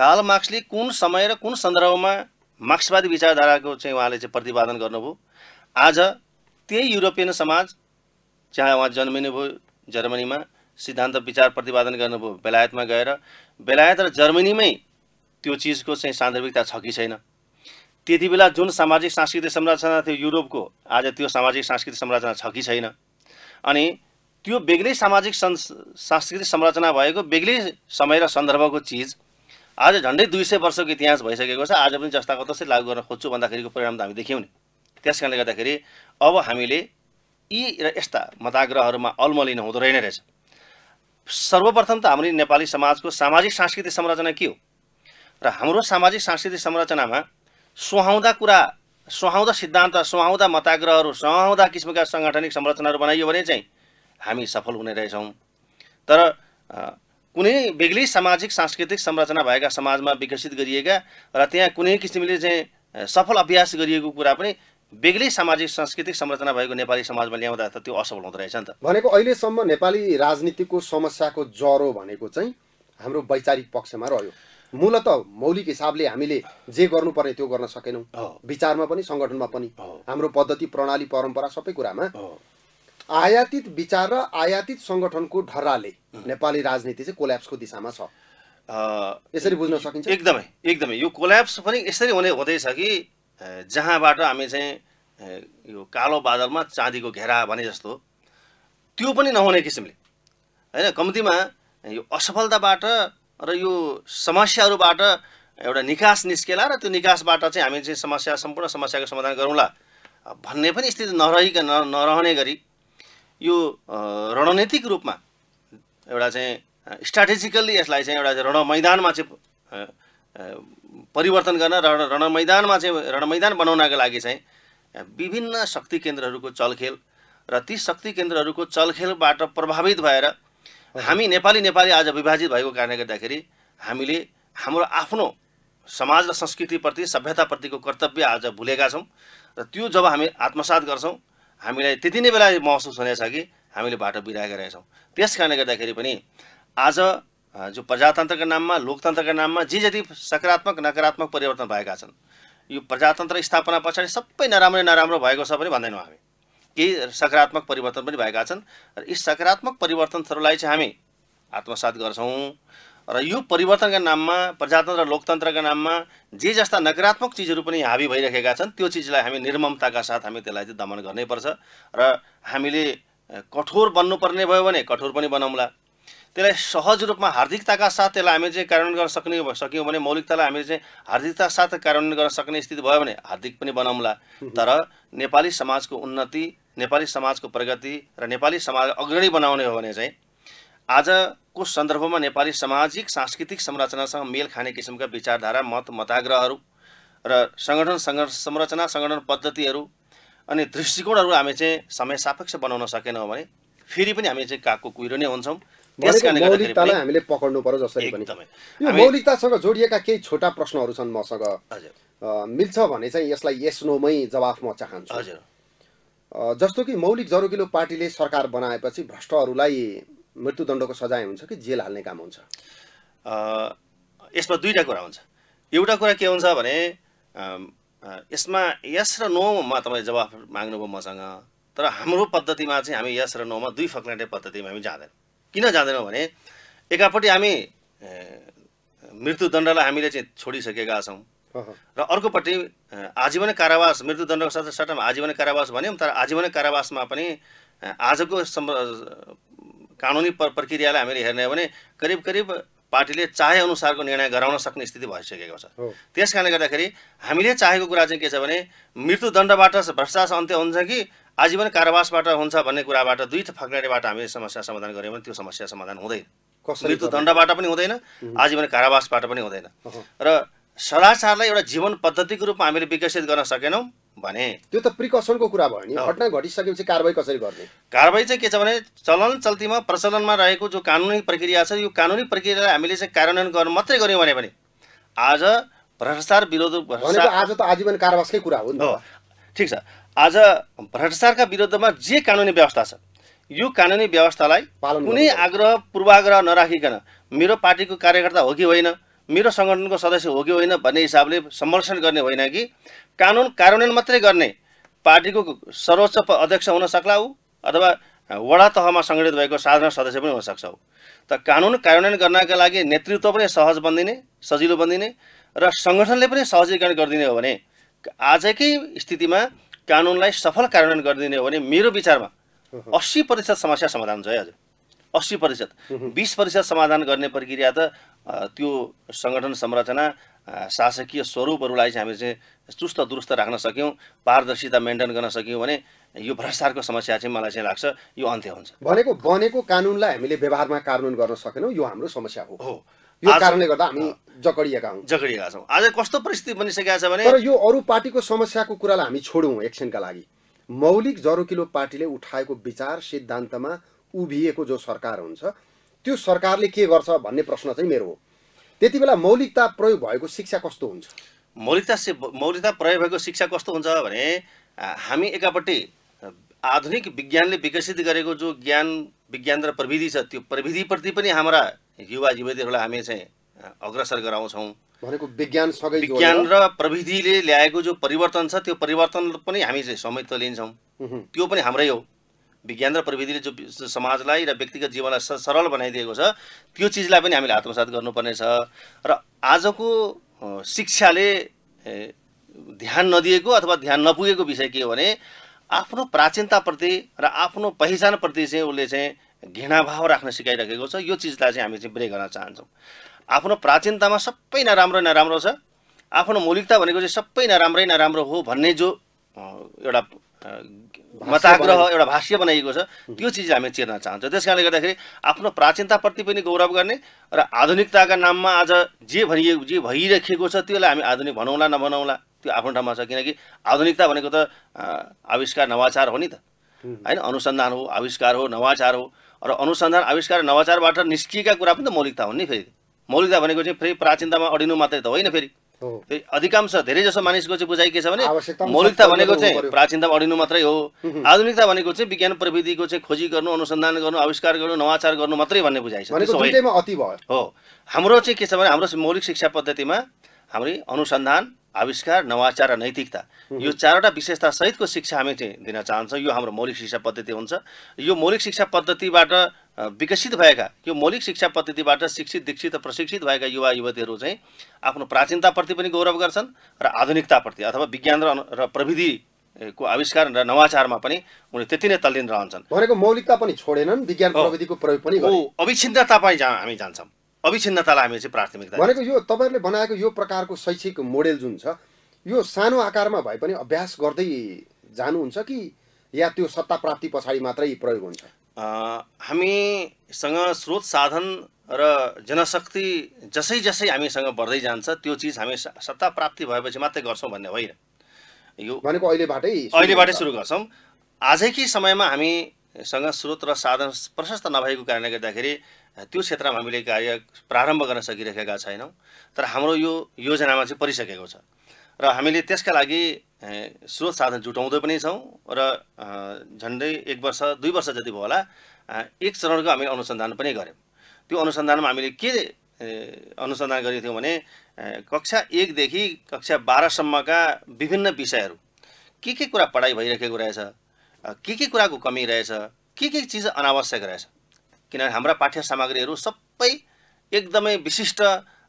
काल मार्क्सले कुन समय र कुन सन्दर्भमा मार्क्सवादी विचारधाराको चाहिँ उहाँले चाहिँ प्रतिपादन गर्नुभयो आज त्यही युरोपियन समाज जहाँ उहाँ जन्मिनुभयो जर्मनीमा सिद्धान्त विचार प्रतिपादन गर्नुभयो बेलायतमा गएर बेलायत र जर्मनीमै त्यो चिजको चाहिँ सान्दर्भिकता छ कि छैन त्यति बेला जुन सामाजिक सांस्कृतिक संरचना थियो युरोपको आज त्यो सामाजिक सांस्कृतिक संरचना छ कि छैन अनि त्यो बेग्लै सामाजिक सांस्कृतिक संरचना भएको बेग्लै समय र सन्दर्भको चिज आज झन्डै दुई सय वर्षको इतिहास भइसकेको छ आज पनि जस्ताको तस्तै लागू गर्न खोज्छु भन्दाखेरिको परिणाम त हामी देख्यौँ नि त्यस कारणले गर्दाखेरि अब हामीले यी र यस्ता मताग्रहहरूमा अल्मलिन हुँदो रहेन रहेछ सर्वप्रथम त हाम्रो नेपाली समाजको सामाजिक सांस्कृतिक संरचना के हो र हाम्रो सामाजिक सांस्कृतिक संरचनामा सुहाउँदा कुरा सुहाउँदा सिद्धान्त सुहाउँदा मताग्रहहरू सुहाउँदा किसिमका साङ्गठनिक संरचनाहरू बनाइयो भने चाहिँ हामी सफल हुने रहेछौँ तर कुनै बेग्लै सामाजिक सांस्कृतिक संरचना भएका समाजमा विकसित गरिएका र त्यहाँ कुनै किसिमले चाहिँ सफल अभ्यास गरिएको कुरा पनि बेग्लै सामाजिक सांस्कृतिक संरचना भएको नेपाली समाजमा ल्याउँदा त त्यो असफल हुँदो रहेछ नि त भनेको अहिलेसम्म नेपाली राजनीतिको समस्याको ज्वरो भनेको चाहिँ हाम्रो वैचारिक पक्षमा रह्यो मूलत मौलिक हिसाबले हामीले जे गर्नुपर्ने त्यो गर्न सकेनौँ विचारमा पनि सङ्गठनमा पनि हाम्रो पद्धति प्रणाली परम्परा सबै कुरामा आयातित विचार र आयातित सङ्गठनको ढराले नेपाली राजनीति चाहिँ कोल्याप्सको दिशामा छ यसरी बुझ्न सकिन्छ एकदमै एकदमै यो कोल्याप्स पनि यसरी हुने हुँदैछ कि जहाँबाट हामी चाहिँ यो कालो बादलमा चाँदीको घेरा भने जस्तो त्यो पनि नहुने किसिमले होइन कम्तीमा यो असफलताबाट र यो समस्याहरूबाट एउटा निकास निस्केला र त्यो निकासबाट चाहिँ हामी चाहिँ समस्या सम्पूर्ण समस्याको समाधान गरौँला भन्ने पनि स्थिति नरहिकन नरहने गरी यो रणनीतिक रूपमा एउटा चाहिँ स्ट्राटेजिकल्ली यसलाई चाहिँ एउटा रणमैदानमा चाहिँ परिवर्तन गर्न रण रण चाहिँ रणमैदान मैदान बनाउनका लागि चाहिँ विभिन्न शक्ति केन्द्रहरूको चलखेल र ती शक्ति केन्द्रहरूको चलखेलबाट प्रभावित भएर हामी नेपाली नेपाली आज विभाजित भएको कारणले गर्दाखेरि हामीले हाम्रो आफ्नो समाज र संस्कृतिप्रति सभ्यताप्रतिको कर्तव्य आज भुलेका छौँ र त्यो जब हामी आत्मसात गर्छौँ हामीलाई त्यति नै बेला महसुस हुनेछ कि हामीले बाटो बिराएको रहेछौँ त्यस कारणले गर्दाखेरि पनि आज जो प्रजातन्त्रको नाममा लोकतन्त्रका नाममा जे जति सकारात्मक नकारात्मक परिवर्तन भएका छन् यो प्रजातन्त्र स्थापना पछाडि सबै नराम्रो नराम्रो भएको छ पनि भन्दैनौँ हामी केही सकारात्मक परिवर्तन पनि भएका छन् र यी सकारात्मक परिवर्तनहरूलाई चाहिँ हामी आत्मसात गर्छौँ र यो परिवर्तनका नाममा प्रजातन्त्र र लोकतन्त्रका नाममा जे जस्ता नकारात्मक चिजहरू पनि हाबी भइरहेका छन् त्यो चिजलाई हामी निर्ममताका साथ हामी त्यसलाई चाहिँ दमन गर्नैपर्छ र हामीले कठोर बन्नुपर्ने भयो भने कठोर पनि बनाउँला त्यसलाई सहज रूपमा हार्दिकताका साथ त्यसलाई हामी चाहिँ कार्यान्वयन गर्न सक्ने सक्यौँ भने मौलिकतालाई हामीले चाहिँ हार्दिकता साथ कार्यान्वयन गर्न सक्ने स्थिति भयो भने हार्दिक पनि बनाउँला तर नेपाली समाजको उन्नति नेपाली समाजको प्रगति र नेपाली समाज अग्रणी बनाउने हो भने चाहिँ आजको सन्दर्भमा नेपाली सामाजिक सांस्कृतिक संरचनासँग मेल खाने किसिमका विचारधारा मत मताग्रहहरू र सङ्गठन संरचना सङ्गठन पद्धतिहरू अनि दृष्टिकोणहरू हामी चाहिँ समय सापेक्ष बनाउन सकेनौँ भने फेरि पनि हामी चाहिँ कागको कुहिरो नै हुन्छौँ हामीले पक्राउनु पर्यो जसरी पनि यो मौलिकतासँग जोडिएका केही छोटा प्रश्नहरू छन् मसँग मिल्छ भने चाहिँ यसलाई यस नोमै जवाफ म चाहन्छु जस्तो कि मौलिक जरुकिलो पार्टीले सरकार बनाएपछि भ्रष्टहरूलाई मृत्युदण्डको सजाय हुन्छ कि जेल हाल्ने काम हुन्छ यसमा दुईवटा कुरा हुन्छ एउटा कुरा के हुन्छ भने यसमा यस र नोमा तपाईँले जवाफ माग्नुभयो मसँग तर हाम्रो पद्धतिमा चाहिँ हामी यस र नोमा दुई फक्लाटे पद्धतिमा हामी जाँदैनौँ किन जाँदैनौँ भने एकापट्टि हामी मृत्युदण्डलाई हामीले चाहिँ छोडिसकेका छौँ र अर्कोपट्टि आजीवन कारावास मृत्युदण्डको साथै सट्टामा आजीवन कारावास भन्यौँ तर आजीवन कारावासमा पनि आजको कानुनी प्रक्रियालाई हामीले हेर्ने हो भने करिब करिब पार्टीले चाहे अनुसारको निर्णय गराउन सक्ने स्थिति भइसकेको छ त्यस कारणले गर्दाखेरि हामीले चाहेको कुरा चाहिँ के छ भने मृत्युदण्डबाट भ्रष्टाचार अन्त्य हुन्छ कि आजीवन कारावासबाट हुन्छ भन्ने कुराबाट दुई फक्नेबाट हामीले समस्या समाधान गऱ्यौँ भने त्यो समस्या समाधान हुँदैन मृत्युदण्डबाट पनि हुँदैन आजीवन कारावासबाट पनि हुँदैन र सदाचारलाई एउटा जीवन पद्धतिको रूपमा हामीले विकसित गर्न सकेनौँ भने त्यो त प्रिकसनको कुरा भयो नि घटना घटिसकेपछि कारवाही कसरी गर्ने कारवाही चाहिँ के छ भने चलन चल्तीमा प्रचलनमा रहेको जो कानुनी प्रक्रिया छ यो कानुनी प्रक्रियालाई हामीले चाहिँ कार्यान्वयन गर्न मात्रै गऱ्यौँ भने पनि आज भ्रष्टाचार विरोध आज त आजीवन कारावासकै कुरा हो नि ठिक छ आज भ्रष्टाचारका विरुद्धमा जे कानुनी व्यवस्था छ यो कानुनी व्यवस्थालाई कुनै आग्रह पूर्वाग्रह नराखिकन मेरो पार्टीको कार्यकर्ता हो कि होइन मेरो सङ्गठनको सदस्य हो कि होइन भन्ने हिसाबले संरक्षण गर्ने होइन कि कानुन कार्यान्वयन मात्रै गर्ने पार्टीको सर्वोच्च अध्यक्ष हुन सक्ला ऊ अथवा वडा तहमा सङ्गठित भएको साधारण सदस्य पनि हुनसक्छौ त कानुन कार्यान्वयन गर्नका लागि नेतृत्व पनि सहज बनिदिने सजिलो बनिदिने र सङ्गठनले पनि सहजीकरण गरिदिने हो भने आजकै स्थितिमा कानुनलाई सफल कार्यान्वयन गरिदिने हो भने मेरो विचारमा अस्सी प्रतिशत समस्या समाधान हुन्छ है हजुर अस्सी प्रतिशत बिस प्रतिशत समाधान गर्ने प्रक्रिया त त्यो सङ्गठन संरचना शासकीय स्वरूपहरूलाई चाहिँ हामी चाहिँ चुस्त दुरुस्त राख्न सक्यौँ पारदर्शिता मेन्टेन गर्न सक्यौँ भने यो भ्रष्टाचारको समस्या चाहिँ मलाई चाहिँ लाग्छ यो अन्त्य हुन्छ भनेको बनेको कानुनलाई हामीले व्यवहारमा कार्यान्वयन गर्न सकेनौँ यो हाम्रो समस्या हो हो यो कारणले गर्दा हामी जकडिएका हौँ जकडिएका छौँ आज कस्तो परिस्थिति बनिसकेको छ भने तर यो अरू पार्टीको समस्याको कुरालाई हामी छोडौँ एकछिनका लागि मौलिक जरोकिलो पार्टीले उठाएको विचार सिद्धान्तमा उभिएको जो सरकार हुन्छ त्यो सरकारले के गर्छ भन्ने प्रश्न चाहिँ मेरो हो त्यति बेला मौलिकता प्रयोग भएको शिक्षा कस्तो हुन्छ मौलिकता मौलिकता प्रयोग भएको शिक्षा कस्तो हुन्छ भने हामी एकापट्टि आधुनिक विज्ञानले विकसित गरेको जो ज्ञान विज्ञान र प्रविधि छ त्यो प्रविधिप्रति पनि हाम्रा युवा युवतीहरूलाई हामी चाहिँ अग्रसर गराउँछौँ भनेको विज्ञान सँगै विज्ञान र प्रविधिले ल्याएको जो परिवर्तन छ त्यो परिवर्तन पनि हामी चाहिँ समेत लिन्छौँ त्यो पनि हाम्रै हो विज्ञान र प्रविधिले जो समाजलाई र व्यक्तिगत जीवनलाई सरल बनाइदिएको छ त्यो चिजलाई पनि हामीले आत्मसात गर्नुपर्नेछ र आजको शिक्षाले ध्यान नदिएको अथवा ध्यान नपुगेको विषय के हो भने आफ्नो प्राचीनताप्रति र आफ्नो पहिचानप्रति चाहिँ उसले चाहिँ घृणाभाव राख्न सिकाइरहेको छ यो चिजलाई चाहिँ हामी चाहिँ ब्रेक गर्न चाहन्छौँ आफ्नो प्राचीनतामा सबै नराम्रो नराम्रो छ आफ्नो मौलिकता भनेको चाहिँ सबै नराम्रै नराम्रो हो भन्ने जो एउटा मताग्रह एउटा भाष्य बनाइएको छ त्यो चिज हामी चिर्न चाहन्छौँ त्यस कारणले गर्दाखेरि आफ्नो प्राचीनताप्रति पनि गौरव गर्ने र आधुनिकताका नाममा आज जे भनिएको जे भइरहेको छ त्यसलाई हामी आधुनिक भनौँला नभनौँला त्यो आफ्नो ठाउँमा छ किनकि आधुनिकता भनेको त आविष्कार नवाचार हो नि त होइन अनुसन्धान हो आविष्कार हो नवाचार हो र अनुसन्धान आविष्कार नवाचारबाट निस्किएका कुरा पनि त मौलिकता हुन् नि फेरि मौलिकता भनेको चाहिँ फेरि प्राचीनतामा अडिनु मात्रै त होइन फेरि अधिकांश धेरै जसो मानिसको चाहिँ बुझाइ के छ भने मौलिकता भनेको चाहिँ प्राचीनता अडिनु मात्रै हो आधुनिकता भनेको चाहिँ विज्ञान प्रविधिको चाहिँ खोजी गर्नु अनुसन्धान गर्नु आविष्कार गर्नु नवाचार गर्नु मात्रै भन्ने बुझाइ छ हो हाम्रो चाहिँ के छ भने हाम्रो मौलिक शिक्षा पद्धतिमा हाम्रो अनुसन्धान आविष्कार नवाचार र नैतिकता यो चारवटा विशेषता सहितको शिक्षा हामी चाहिँ दिन चाहन्छौँ यो हाम्रो मौलिक शिक्षा पद्धति हुन्छ यो मौलिक शिक्षा पद्धतिबाट विकसित भएका यो मौलिक शिक्षा पद्धतिबाट शिक्षित दीक्षित र प्रशिक्षित भएका युवा युवतीहरू चाहिँ आफ्नो प्राचीनताप्रति पनि गौरव गर्छन् र आधुनिकताप्रति अथवा विज्ञान र र प्रविधिको आविष्कार र नवाचारमा पनि उनी त्यति नै तल्लीन रहन्छन् भनेको मौलिकता पनि छोडेनन् विज्ञान प्रविधिको प्रयोग पनि अविच्छिन्नता पनि जहाँ हामी जान्छौँ अविच्छिन्नतालाई हामी चाहिँ प्राथमिकता भनेको यो तपाईँहरूले बनाएको यो प्रकारको शैक्षिक मोडेल जुन छ यो सानो आकारमा भए पनि अभ्यास गर्दै जानुहुन्छ कि या त्यो सत्ता प्राप्ति पछाडि मात्रै प्रयोग हुन्छ हामीसँग स्रोत साधन र जनशक्ति जसै जसै हामीसँग बढ्दै जान्छ त्यो चिज हामी सत्ता प्राप्ति भएपछि मात्रै गर्छौँ भन्ने होइन यो भनेको अहिलेबाटै अहिलेबाटै सुरु गर्छौँ आजकै समयमा हामीसँग स्रोत र साधन प्रशस्त नभएको कारणले गर्दाखेरि त्यो क्षेत्रमा हामीले कार्य प्रारम्भ गर्न सकिरहेका छैनौँ तर हाम्रो यो योजनामा चाहिँ परिसकेको छ र हामीले त्यसका लागि स्रोत साधन जुटाउँदै पनि छौँ र झन्डै एक वर्ष दुई वर्ष जति भयो होला एक चरणको हामीले अनुसन्धान पनि गऱ्यौँ त्यो अनुसन्धानमा हामीले के अनुसन्धान गरेको थियौँ भने कक्षा एकदेखि कक्षा बाह्रसम्मका विभिन्न विषयहरू के के कुरा पढाइ भइरहेको रहेछ के के कुराको कमी रहेछ के के चिज अनावश्यक रहेछ किनभने हाम्रा पाठ्य सामग्रीहरू सबै एकदमै विशिष्ट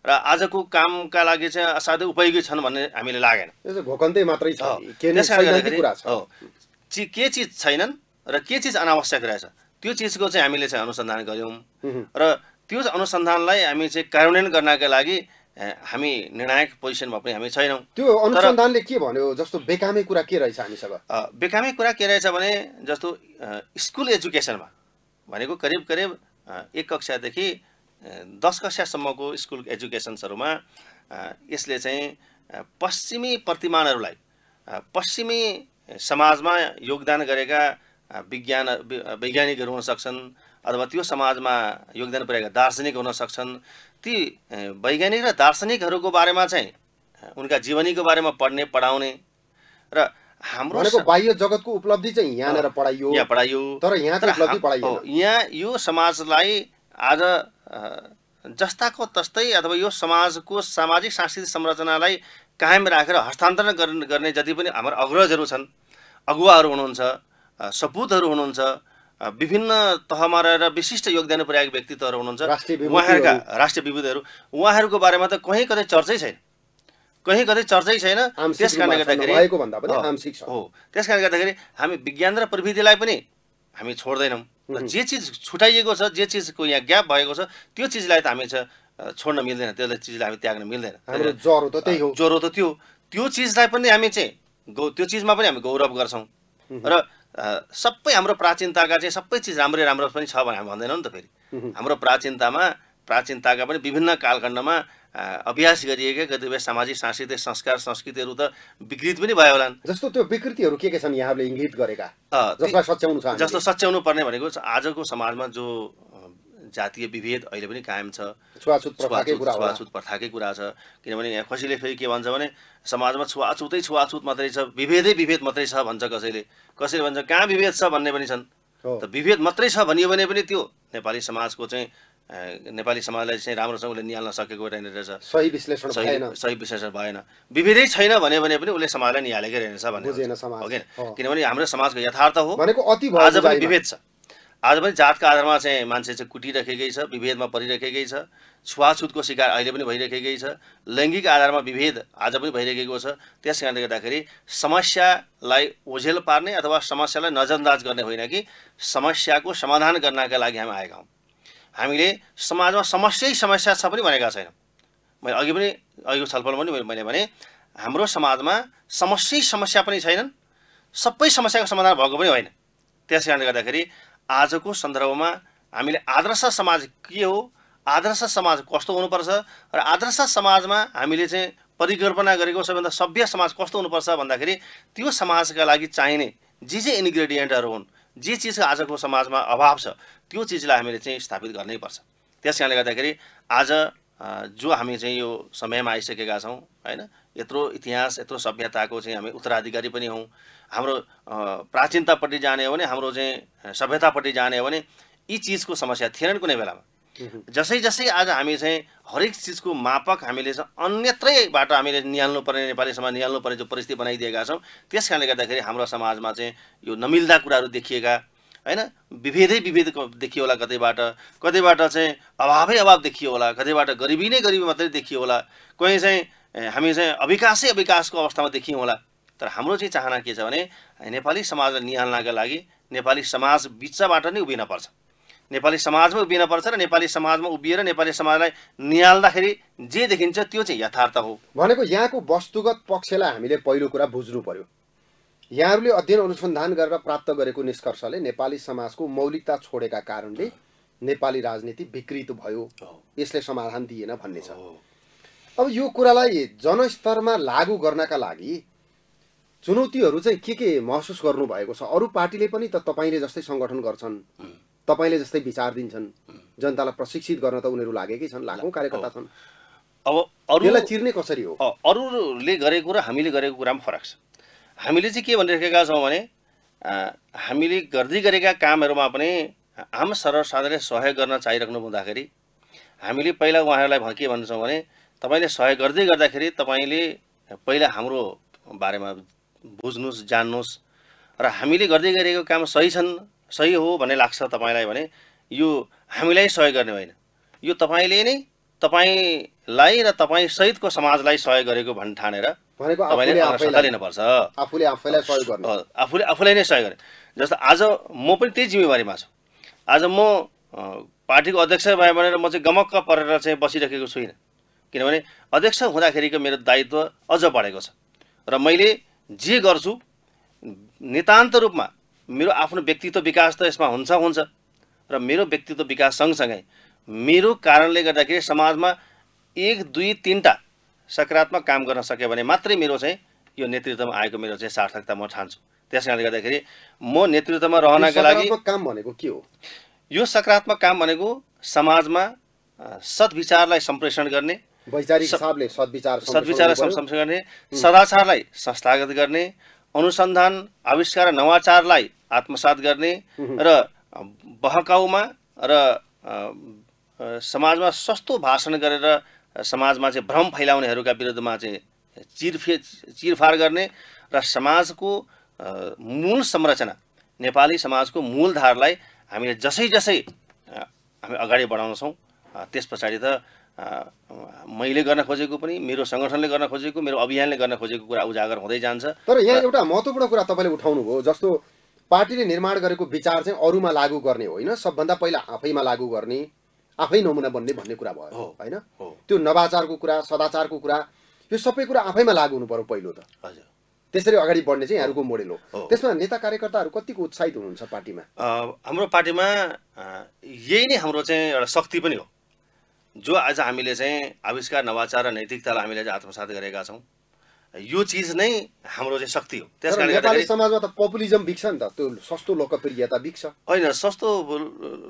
र आजको कामका लागि चाहिँ असाध्यै उपयोगी छन् भन्ने हामीले लागेन घोकन्दै मात्रै छ के चिज छैनन् र के चिज अनावश्यक रहेछ त्यो चिजको चाहिँ हामीले चाहिँ अनुसन्धान गऱ्यौँ र त्यो अनुसन्धानलाई हामी चाहिँ कार्यान्वयन गर्नका लागि हामी निर्णायक पोजिसनमा पनि हामी छैनौँ त्यो अनुसन्धानले के भन्यो जस्तो बेकामै कुरा के रहेछ हामीसँग बेकामै कुरा के रहेछ भने जस्तो स्कुल एजुकेसनमा भनेको करिब करिब एक कक्षादेखि दस कक्षासम्मको स्कुल एजुकेसन्सहरूमा यसले चाहिँ पश्चिमी प्रतिमानहरूलाई पश्चिमी समाजमा योगदान गरेका विज्ञान वैज्ञानिकहरू हुन सक्छन् अथवा त्यो समाजमा योगदान पुर्याएका दार्शनिक हुन सक्छन् ती वैज्ञानिक र दार्शनिकहरूको बारेमा चाहिँ उनका जीवनीको बारेमा पढ्ने पढाउने र हाम्रो बाह्य जगतको उपलब्धि चाहिँ यहाँनिर पढाइयो यहाँ पढाइयो तर यहाँ यहाँ यो समाजलाई आज जस्ताको तस्तै अथवा यो समाजको सामाजिक सांस्कृतिक संरचनालाई कायम राखेर हस्तान्तरण गर्ने गर्ने जति पनि हाम्रो अग्रजहरू छन् अगुवाहरू हुनुहुन्छ सपुतहरू हुनुहुन्छ विभिन्न तहमा रहेर विशिष्ट योगदान पुर्याएको व्यक्तित्वहरू हुनुहुन्छ उहाँहरूका राष्ट्रिय विभूतिहरू उहाँहरूको बारेमा त कहीँ कतै चर्चै छैन कहीँ कतै चर्चै छैन त्यस कारणले गर्दाखेरि हो त्यस कारणले गर्दाखेरि हामी विज्ञान र प्रविधिलाई पनि हामी छोड्दैनौँ जे चिज छुटाइएको छ जे चिजको यहाँ ग्याप भएको छ त्यो चिजलाई त हामी छोड्न मिल्दैन त्यसलाई चिजलाई हामी त्याग्न मिल्दैन ज्वरो त त्यही हो ज्वरो त त्यो त्यो चिजलाई पनि हामी चाहिँ गौ त्यो चिजमा पनि हामी गौरव गर्छौँ र सबै हाम्रो प्राचीनताका चाहिँ सबै चिज राम्रै राम्रो पनि छ भनेर हामी भन्दैनौँ नि त फेरि हाम्रो प्राचीनतामा प्राचीनताका पनि विभिन्न कालखण्डमा अभ्यास गरिएका कतिपय सामाजिक सांस्कृतिक संस्कार संस्कृतिहरू त विकृत पनि भयो होला जस्तो त्यो विकृतिहरू के के छन् यहाँले इङ्गित गरेका जसलाई सच्याउनु छ जस्तो सच्याउनु पर्ने भनेको आजको समाजमा जो जातीय विभेद अहिले पनि कायम छ छुवाछुत प्रथाकै कुरा छ किनभने यहाँ कसैले फेरि के भन्छ भने समाजमा छुवाछुतै छुवाछुत मात्रै छ विभेदै विभेद मात्रै छ भन्छ कसैले कसैले भन्छ कहाँ विभेद छ भन्ने पनि छन् त विभेद मात्रै छ भनियो भने पनि त्यो नेपाली समाजको चाहिँ नेपाली समाजलाई चाहिँ राम्रोसँग उसले निहाल्न सकेको रहेन रहेछ सही विश्लेषण भएन सही विश्लेषण भएन विभेदै छैन भन्यो भने पनि उसले समाजलाई निहालेकै रहेछ भन्ने हो कि किनभने हाम्रो समाजको यथार्थ हो भनेको अति आज पनि विभेद छ आज पनि जातका आधारमा चाहिँ मान्छे चाहिँ कुटिरहेकै छ विभेदमा परिरहेकै छ छुवाछुतको शिकार अहिले पनि भइरहेकै छ लैङ्गिक आधारमा विभेद आज पनि भइरहेको छ त्यस कारणले गर्दाखेरि समस्यालाई ओझेल पार्ने अथवा समस्यालाई नजरअन्दाज गर्ने होइन कि समस्याको समाधान गर्नका लागि हामी आएका हौँ हामीले समाजमा समस्यै समस्या छ पनि भनेका छैनौँ मैले अघि पनि अघिको छलफलमा पनि मैले भने हाम्रो समाजमा समस्यै समस्या पनि छैनन् सबै समस्याको समाधान भएको पनि होइन त्यस कारणले गर्दाखेरि आजको सन्दर्भमा हामीले आदर्श समाज के हो आदर्श समाज कस्तो हुनुपर्छ र आदर्श समाजमा हामीले चाहिँ परिकल्पना गरेको सबैभन्दा सभ्य समाज कस्तो हुनुपर्छ भन्दाखेरि त्यो समाजका लागि चाहिने जे जे इन्ग्रेडियन्टहरू हुन् जे चिज आजको समाजमा अभाव छ त्यो चिजलाई हामीले चाहिँ स्थापित गर्नै पर्छ त्यस कारणले गर्दाखेरि आज जो हामी चाहिँ यो समयमा आइसकेका छौँ होइन यत्रो इतिहास यत्रो सभ्यताको चाहिँ हामी उत्तराधिकारी पनि हौँ हाम्रो प्राचीनतापट्टि जाने हो भने हाम्रो चाहिँ सभ्यतापट्टि जाने हो भने यी चिजको समस्या थिएनन् कुनै बेलामा जसै जसै आज हामी चाहिँ हरेक चिजको मापक हामीले अन्यत्रैबाट हामीले पर्ने नेपाली समाज पर्ने जो परिस्थिति बनाइदिएका छौँ त्यस कारणले गर्दाखेरि हाम्रो समाजमा चाहिँ यो नमिल्दा कुराहरू देखिएका होइन विभेदै विभेद देखियो होला कतैबाट कतैबाट चाहिँ अभावै अभाव देखियो होला कतैबाट गरिबी नै गरिबी मात्रै देखियो होला कहीँ चाहिँ हामी चाहिँ अविकासै अविकासको अवस्थामा देखियौँ होला तर हाम्रो चाहिँ चाहना के छ भने नेपाली समाजलाई निहाल्नका लागि नेपाली समाज बिचबाट नै उभिन पर्छ नेपाली समाजमा उभिन पर्छ र नेपाली समाजमा उभिएर नेपाली समाजलाई निहाल्दाखेरि जे देखिन्छ त्यो चाहिँ यथार्थ हो भनेको यहाँको वस्तुगत पक्षलाई हामीले पहिलो कुरा बुझ्नु पर्यो यहाँहरूले अध्ययन अनुसन्धान गरेर प्राप्त गरेको निष्कर्षले नेपाली समाजको मौलिकता छोडेका कारणले नेपाली राजनीति विकृत भयो यसले समाधान दिएन भन्ने छ अब यो कुरालाई जनस्तरमा लागू गर्नका लागि चुनौतीहरू चाहिँ के के महसुस गर्नुभएको छ अरू पार्टीले पनि त तपाईँले जस्तै सङ्गठन गर्छन् तपाईँले जस्तै विचार दिन्छन् जनतालाई प्रशिक्षित गर्न त उनीहरू लागेकै छन् लाखौँ कार्यकर्ता छन् अब अरूलाई चिर्ने कसरी हो अरूले गरेको र हामीले गरेको कुरामा फरक छ हामीले चाहिँ के भनिरहेका छौँ भने हामीले गर्दै गरेका कामहरूमा पनि आम सर्वसाधारणले सहयोग गर्न चाहिरहनु हुँदाखेरि हामीले पहिला उहाँहरूलाई के भन्छौँ भने तपाईँले सहयोग गर्दै गर्दाखेरि तपाईँले पहिला हाम्रो बारेमा बुझ्नुहोस् जान्नुहोस् र हामीले गर्दै गरेको काम सही छन् सही हो भन्ने लाग्छ तपाईँलाई भने यो हामीलाई सहयोग गर्ने होइन यो तपाईँले नै तपाईँलाई र तपाईँ सहितको समाजलाई सहयोग गरेको भन्ने ठानेर तपाईँले लिनुपर्छ आफूले आफूलाई सहयोग गर्नु आफूले आफूलाई नै सहयोग गर्ने जस्तो आज म पनि त्यही जिम्मेवारीमा छु आज म पार्टीको अध्यक्ष भए भनेर म चाहिँ गमक्क परेर चाहिँ बसिरहेको छुइनँ किनभने अध्यक्ष हुँदाखेरिको मेरो दायित्व अझ बढेको छ र मैले जे गर्छु नितान्त रूपमा मेरो आफ्नो व्यक्तित्व विकास त यसमा हुन्छ हुन्छ र मेरो व्यक्तित्व विकास सँगसँगै मेरो कारणले गर्दाखेरि समाजमा एक दुई तिनवटा सकारात्मक काम गर्न सक्यो भने मात्रै मेरो चाहिँ यो नेतृत्वमा आएको मेरो चाहिँ सार्थकता म ठान्छु त्यस कारणले गर्दाखेरि म नेतृत्वमा रहनका लागि काम भनेको के हो यो सकारात्मक काम भनेको समाजमा सद्विचारलाई सम्प्रेषण गर्ने वैचारिक हिसाबले सद्विचार सद्विचारलाई सम्प्रेषण गर्ने सदाचारलाई संस्थागत गर्ने अनुसन्धान आविष्कार नवाचारलाई आत्मसात गर्ने र बहकाउमा र समाजमा सस्तो भाषण गरेर समाजमा चाहिँ भ्रम फैलाउनेहरूका विरुद्धमा चाहिँ चिरफे चिरफार गर्ने र समाजको मूल संरचना नेपाली समाजको मूलधारलाई हामीले जसै जसै हामी अगाडि बढाउँछौँ त्यस पछाडि त मैले गर्न खोजेको पनि मेरो सङ्गठनले गर्न खोजेको मेरो अभियानले गर्न खोजेको कुरा उजागर हुँदै जान्छ तर यहाँ एउटा महत्त्वपूर्ण कुरा तपाईँले भयो जस्तो पार्टीले निर्माण गरेको विचार चाहिँ अरूमा लागू गर्ने होइन सबभन्दा पहिला आफैमा लागू गर्ने आफै नमुना बन्ने भन्ने कुरा भयो होइन त्यो नवाचारको कुरा सदाचारको कुरा यो सबै कुरा आफैमा लागु हुनु पर्यो पहिलो त हजुर त्यसरी अगाडि बढ्ने चाहिँ यहाँहरूको मोडेल हो त्यसमा नेता कार्यकर्ताहरू कतिको उत्साहित हुनुहुन्छ पार्टीमा हाम्रो पार्टीमा यही नै हाम्रो चाहिँ एउटा शक्ति पनि हो जो आज हामीले चाहिँ आविष्कार नवाचार र नैतिकतालाई हामीले चाहिँ आत्मसात गरेका छौँ यो चिज नै हाम्रो चाहिँ शक्ति हो त्यस कारणले समाजमा त पपुलिजम बिग्छ नि त त्यो सस्तो लोकप्रियता बिग्छ होइन सस्तो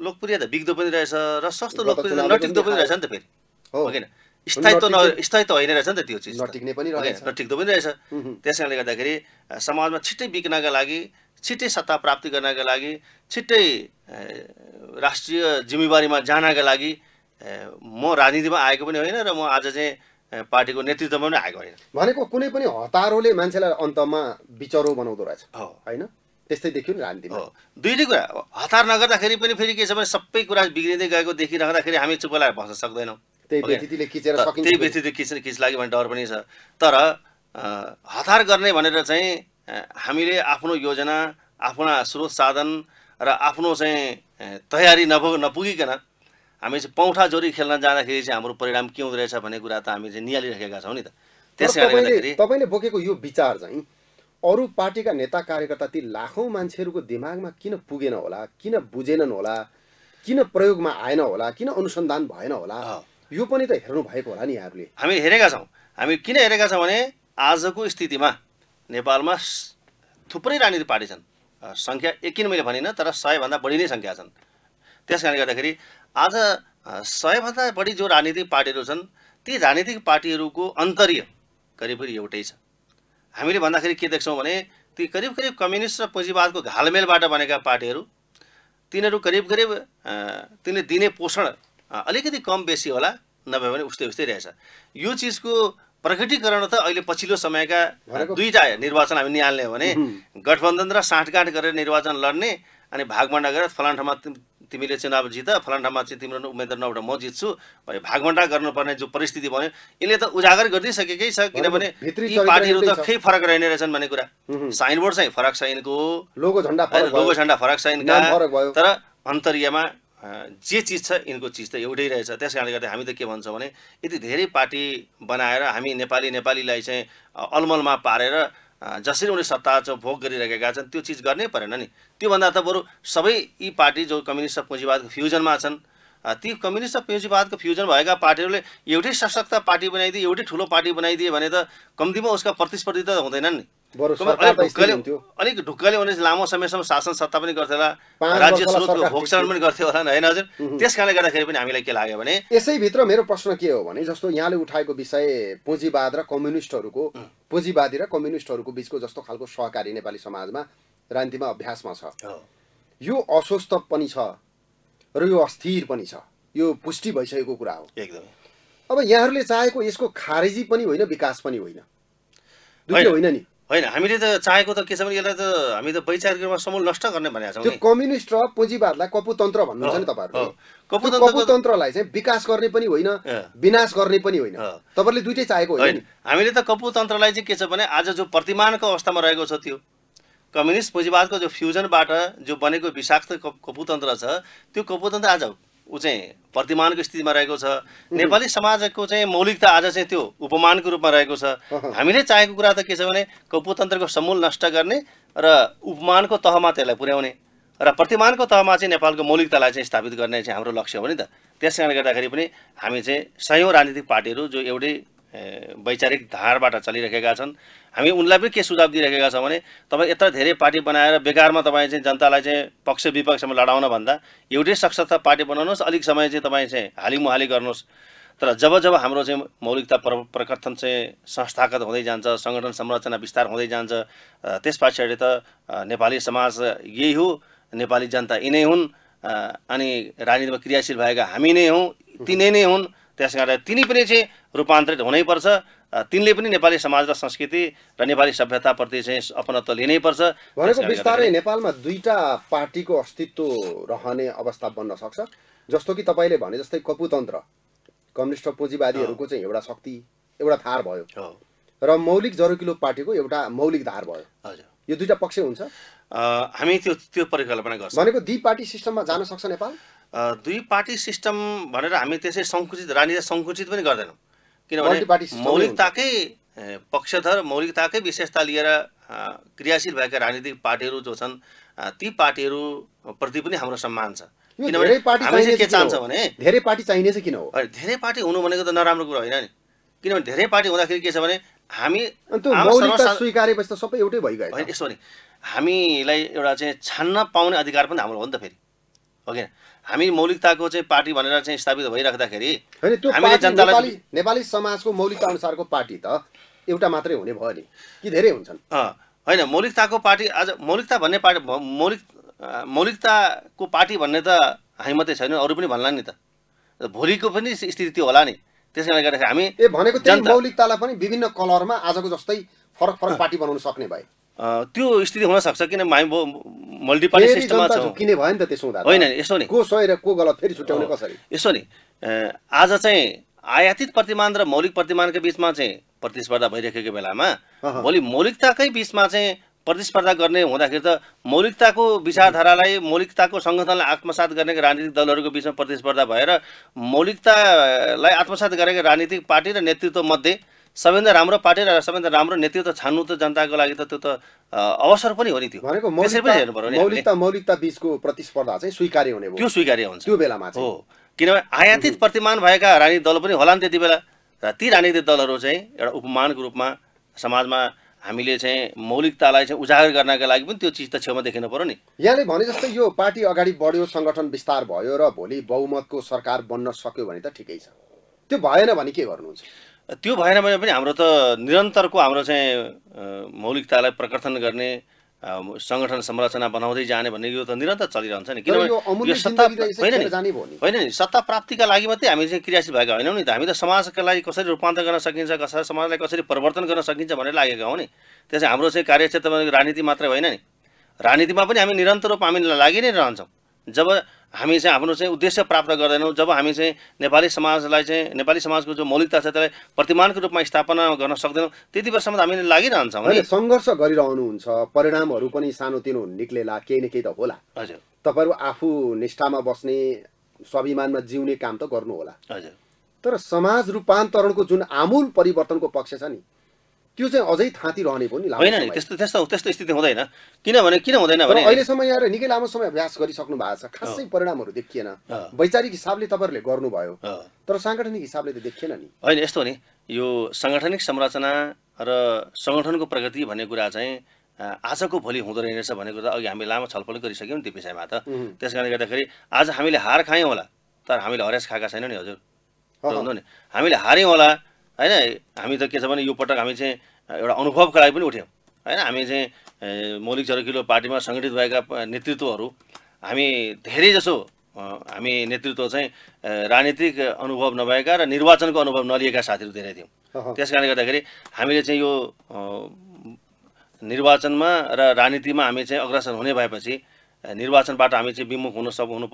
लोकप्रियता बिग्दो पनि रहेछ र सस्तो लोकप्रियता नटिक्दो पनि रहेछ नि त फेरि हो स्थायित्व न स्थायित्व होइन रहेछ नि त त्यो चिज नटिक्ने पनि रहेछ नटिक्दो पनि रहेछ त्यस कारणले गर्दाखेरि समाजमा छिट्टै बिक्नका लागि छिट्टै सत्ता प्राप्ति गर्नका लागि छिट्टै राष्ट्रिय जिम्मेवारीमा जानका लागि म राजनीतिमा आएको पनि होइन र म आज चाहिँ पार्टीको नेतृत्वमा पनि आएको होइन भनेको कुनै पनि हतारोले मान्छेलाई अन्तमा बिचरो बनाउँदो रहेछ होइन त्यस्तै देखियो नि राजनीतिमा हो दुईटै कुरा हतार नगर्दाखेरि पनि फेरि के छ भने सबै कुरा बिग्रिँदै गएको देखिरहँदाखेरि हामी चुप लगाएर बस्न सक्दैनौँ त्यही व्यक्तिले किचेर सकिन्छ त्यही व्यक्तिले खिचेर किच लाग्यो भने डर पनि छ तर हतार गर्ने भनेर चाहिँ हामीले आफ्नो योजना आफ्ना स्रोत साधन र आफ्नो चाहिँ तयारी नभ नपुगिकन हामी चाहिँ पौठा जोरी खेल्न जाँदाखेरि चाहिँ हाम्रो परिणाम के हुँदो रहेछ भन्ने कुरा त हामी चाहिँ निहालिराखेका छौँ नि त त्यस कारणले तपाईँले बोकेको यो विचार चाहिँ अरू पार्टीका नेता कार्यकर्ता ती लाखौँ मान्छेहरूको दिमागमा किन पुगेन होला किन बुझेनन् होला किन प्रयोगमा आएन होला किन अनुसन्धान भएन होला यो पनि त हेर्नु भएको होला नि यहाँहरूले हामी हेरेका छौँ हामी किन हेरेका छौँ भने आजको स्थितिमा नेपालमा थुप्रै राजनीतिक पार्टी छन् सङ्ख्या एकिन मैले भनिनँ तर सयभन्दा बढी नै सङ्ख्या छन् त्यस कारणले गर्दाखेरि आज सयभन्दा बढी जो राजनीतिक पार्टीहरू छन् ती राजनीतिक पार्टीहरूको अन्तर्य करिब करिब एउटै छ हामीले भन्दाखेरि के देख्छौँ भने ती करिब करिब कम्युनिस्ट र पुँजीवादको घालमेलबाट बनेका पार्टीहरू तिनीहरू करिब करिब तिनीहरू दिने पोषण अलिकति कम बेसी होला नभए भने उस्तै उस्तै रहेछ यो चिजको प्रकटीकरण त अहिले पछिल्लो समयका दुईवटा निर्वाचन हामी निहाल्ने हो भने गठबन्धन र साँठगाँठ गरेर निर्वाचन लड्ने अनि भागभन्डा गरेर फलान ठाउँमा तिमीले चुनाव जित फलान ठाउँमा चाहिँ तिम्रो उम्मेद्वार नभएर म जित्छु भने भागभन्डा गर्नुपर्ने जो परिस्थिति भयो यसले त उजागर गरिदिइसकेकै छ किनभने यी पार्टीहरू त खै फरक रहने रहेछन् भन्ने कुरा साइनबोर्ड चाहिँ फरक छ यिनको लोगो झन्डा लोगो झन्डा फरक छ यिनका तर अन्तरियामा जे चिज छ यिनको चिज त एउटै रहेछ त्यस कारणले गर्दा हामी त के भन्छौँ भने यति धेरै पार्टी बनाएर हामी नेपाली नेपालीलाई चाहिँ अलमलमा पारेर जसरी उनी सत्ता चाहिँ भोग गरिरहेका छन् त्यो चिज गर्नै परेन नि त्योभन्दा त बरु सबै यी पार्टी जो कम्युनिस्ट र पुँजीवादको फ्युजनमा छन् ती कम्युनिस्ट र पुँजीवादको फ्युजन भएका पार्टीहरूले एउटै सशक्त पार्टी बनाइदिए एउटै ठुलो पार्टी बनाइदिए भने त कम्तीमा उसका प्रतिस्पर्धी त हुँदैनन् नि अलिक ढुक्कले भने लामो समयसम्म शासन सत्ता पनि गर्थ्यो होला राज्य स्रोतको भोगसरण पनि गर्थ्यो होला होइन हजुर त्यस कारणले गर्दाखेरि पनि हामीलाई के लाग्यो भने यसैभित्र मेरो प्रश्न के हो भने जस्तो यहाँले उठाएको विषय पुँजीवाद र कम्युनिस्टहरूको पुँजीवादी र कम्युनिस्टहरूको बिचको जस्तो खालको सहकारी नेपाली समाजमा राजनीतिमा अभ्यासमा छ यो अस्वस्थ पनि छ र यो अस्थिर पनि छ यो पुष्टि भइसकेको कुरा हो एकदमै अब यहाँहरूले चाहेको यसको खारेजी पनि होइन विकास पनि होइन होइन नि होइन हामीले त चाहेको त के छ भने यसलाई त हामी त वैचारिक रूपमा समूल नष्ट गर्ने भनेका छौँ कम्युनिस्ट र पुँजीवादलाई कपुतन्त्र भन्नुहुन्छ नि तपाईँहरू कपुतन्त्रलाई चाहिँ विकास गर्ने पनि होइन विनाश गर्ने पनि होइन तपाईँले दुइटै चाहेको होइन हामीले त कपुतन्त्रलाई चाहिँ के छ भने आज जो प्रतिमानको अवस्थामा रहेको छ त्यो कम्युनिस्ट पुँजीवादको जो फ्युजनबाट जो बनेको विषाक्त कपुतन्त्र छ त्यो कपुतन्त्र आज ऊ चाहिँ प्रतिमानको स्थितिमा रहेको छ नेपाली समाजको चाहिँ मौलिकता आज चाहिँ त्यो उपमानको रूपमा रहेको छ हामीले चाहेको कुरा त के छ भने कपुतन्त्रको समूल नष्ट गर्ने र उपमानको तहमा त्यसलाई पुर्याउने र प्रतिमानको तहमा चाहिँ नेपालको मौलिकतालाई चाहिँ स्थापित गर्ने चाहिँ हाम्रो लक्ष्य हो नि त त्यस कारणले गर्दाखेरि पनि हामी चाहिँ सयौँ राजनीतिक पार्टीहरू जो एउटै वैचारिक धारबाट चलिरहेका छन् हामी उनलाई पनि के सुझाव दिइरहेका छौँ भने तपाईँ यत्र धेरै पार्टी बनाएर बेकारमा तपाईँ चाहिँ जनतालाई चाहिँ पक्ष विपक्षमा लडाउन भन्दा एउटै सशक्त पार्टी बनाउनुहोस् अलिक समय चाहिँ तपाईँ चाहिँ हाली मुहाली गर्नुहोस् तर जब जब हाम्रो चाहिँ मौलिकता प्र प्रकथन चाहिँ संस्थागत हुँदै जान्छ सङ्गठन संरचना विस्तार हुँदै जान्छ त्यस पछाडि त नेपाली समाज यही हो नेपाली जनता यिनै हुन् अनि राजनीतिमा क्रियाशील भएका हामी नै हौँ तिनै नै हुन् त्यस कारण तिनी पनि चाहिँ रूपान्तरित हुनैपर्छ तिनले पनि नेपाली समाज र संस्कृति र नेपाली सभ्यताप्रति चाहिँ अपनत्व लिनैपर्छ भनेको बिस्तारै नेपालमा दुईवटा पार्टीको अस्तित्व रहने अवस्था बन्न सक्छ जस्तो कि तपाईँले भने जस्तै कपुतन्त्र कम्युनिस्ट र पुँजीवादीहरूको चाहिँ एउटा शक्ति एउटा धार भयो र मौलिक जरुकिलो पार्टीको एउटा मौलिक धार भयो हजुर यो दुईवटा पक्ष हुन्छ हामी त्यो त्यो परिकल्पना गर्छौँ भनेको दुई पार्टी सिस्टममा जान सक्छ नेपाल दुई पार्टी सिस्टम भनेर हामी त्यसै सङ्कुचित राजनीति सङ्कुचित पनि गर्दैनौँ किनभने मौलिकताकै पक्षधर मौलिकताकै विशेषता लिएर क्रियाशील भएका राजनीतिक पार्टीहरू जो छन् ती पार्टीहरूप्रति पनि हाम्रो सम्मान छ किनभने हामी के चाहन्छौँ भने धेरै पार्टी चाहिने किन हो धेरै पार्टी हुनु भनेको त नराम्रो कुरो होइन नि किनभने धेरै पार्टी हुँदाखेरि के छ भने हामी स्वीकारेपछि त सबै एउटै भइगयो यसो भने हामीलाई एउटा चाहिँ छान्न पाउने अधिकार पनि हाम्रो हो नि त फेरि ओके हामी मौलिकताको चाहिँ पार्टी भनेर चाहिँ स्थापित भइराख्दाखेरि नेपाली, नेपाली समाजको मौलिकता अनुसारको पार्टी त एउटा मात्रै हुने भयो नि कि धेरै हुन्छन् होइन मौलिकताको पार्टी आज मौलिकता भन्ने पार्टी मौलिक मौलिकताको पार्टी भन्ने त हामी मात्रै छैन अरू पनि भन्ला नि त भोलिको पनि स्थिति होला नि त्यस कारणले गर्दाखेरि हामी ए भनेको मौलिकतालाई पनि विभिन्न कलरमा आजको जस्तै फरक फरक पार्टी बनाउन सक्ने भए त्यो स्थिति हुनसक्छ किन हामी मल्टिपार्टी सिस्टममा छौँ किन भयो नि त त्यसो हुँदा होइन यसो नि को सही र को गलत फेरि छुट्याउने कसरी यसो नि आज चाहिँ आयातित प्रतिमान र मौलिक प्रतिमानकै बिचमा चाहिँ प्रतिस्पर्धा भइरहेको बेलामा भोलि मौलिकताकै बिचमा चाहिँ प्रतिस्पर्धा गर्ने हुँदाखेरि त मौलिकताको विचारधारालाई मौलिकताको सङ्गठनलाई आत्मसात गर्ने राजनीतिक दलहरूको बिचमा प्रतिस्पर्धा भएर मौलिकतालाई आत्मसात गरेको राजनीतिक पार्टी र नेतृत्वमध्ये सबैभन्दा राम्रो पार्टी र सबैभन्दा राम्रो नेतृत्व छान्नु त जनताको लागि त त्यो त अवसर पनि हो नि त्यो भनेको मौलिकता मौलिकता बिचको प्रतिस्पर्धा चाहिँ स्वीकार्य हुने त्यो स्वीकार्य हुन्छ त्यो बेलामा हो किनभने आयातित प्रतिमान भएका राजनीतिक दल पनि होला नि त्यति बेला र ती राजनीतिक दलहरू चाहिँ एउटा उपमानको रूपमा समाजमा हामीले चाहिँ मौलिकतालाई चाहिँ उजागर गर्नका लागि पनि त्यो चिज त छेउमा देखिनु पऱ्यो नि यहाँले भने जस्तै यो पार्टी अगाडि बढ्यो सङ्गठन विस्तार भयो र भोलि बहुमतको सरकार बन्न सक्यो भने त ठिकै छ त्यो भएन भने के गर्नुहुन्छ त्यो भएन भने पनि हाम्रो त निरन्तरको हाम्रो चाहिँ मौलिकतालाई प्रकर्थन गर्ने सङ्गठन संरचना बनाउँदै जाने भन्ने यो त निरन्तर चलिरहन्छ नि किनभने यो सत्ता होइन नि होइन नि सत्ता प्राप्तिका लागि मात्रै हामी चाहिँ क्रियाशील भएका होइनौँ नि त हामी त समाजका लागि कसरी रूपान्तर गर्न सकिन्छ कसरी समाजलाई कसरी परिवर्तन गर्न सकिन्छ भनेर लागेका हौँ नि त्यसै हाम्रो चाहिँ कार्यक्षेत्रमा राजनीति मात्रै होइन नि राजनीतिमा पनि हामी निरन्तर रूपमा हामी लागि नै रहन्छौँ जब हामी चाहिँ हाम्रो चाहिँ उद्देश्य प्राप्त गर्दैनौँ जब हामी चाहिँ नेपाली समाजलाई चाहिँ नेपाली समाजको जो मौलिकता छ त्यसलाई प्रतिमानको रूपमा स्थापना गर्न सक्दैनौँ त्यति बेलासम्म त हामीले लागिरहन्छौँ है सङ्घर्ष गरिरहनुहुन्छ परिणामहरू पनि सानोतिनो निक्लेला केही न केही त होला हजुर तपाईँहरू आफू निष्ठामा बस्ने स्वाभिमानमा जिउने काम त गर्नु होला हजुर तर समाज रूपान्तरणको जुन आमूल परिवर्तनको पक्ष छ नि त्यो चाहिँ अझै थाँती रहने भयो नि होइन नि त्यस्तो त्यस्तो त्यस्तो स्थिति हुँदैन किनभने किन हुँदैन भने अहिलेसम्म यहाँ निकै लामो समय अभ्यास गरिसक्नु भएको छ खासै परिणामहरू देखिएन वैचारिक हिसाबले तपाईँहरूले गर्नुभयो तर साङ्गठनिक हिसाबले त देखिएन नि होइन यस्तो हो नि यो साङ्गठनिक संरचना र सङ्गठनको प्रगति भन्ने कुरा चाहिँ आजको भोलि हुँदो रहेछ भन्ने कुरा अघि हामी लामो छलफल गरिसक्यौँ नि त्यो विषयमा त त्यस कारणले गर्दाखेरि आज हामीले हार खायौँ होला तर हामीले हरेस खाएका छैनौँ नि हजुर हुँदैन नि हामीले हार्यौँ होला होइन हामी त के छ भने यो पटक हामी चाहिँ एउटा अनुभवको लागि पनि उठ्यौँ होइन हामी चाहिँ मौलिक चरकिलो पार्टीमा सङ्गठित भएका नेतृत्वहरू हामी धेरैजसो हामी नेतृत्व चाहिँ राजनीतिक अनुभव नभएका र निर्वाचनको अनुभव नलिएका साथीहरू धेरै थियौँ त्यस कारणले गर्दाखेरि हामीले चाहिँ यो निर्वाचनमा र राजनीतिमा हामी चाहिँ अग्रसर हुने भएपछि निर्वाचनबाट हामी चाहिँ विमुख हुन सक हुनु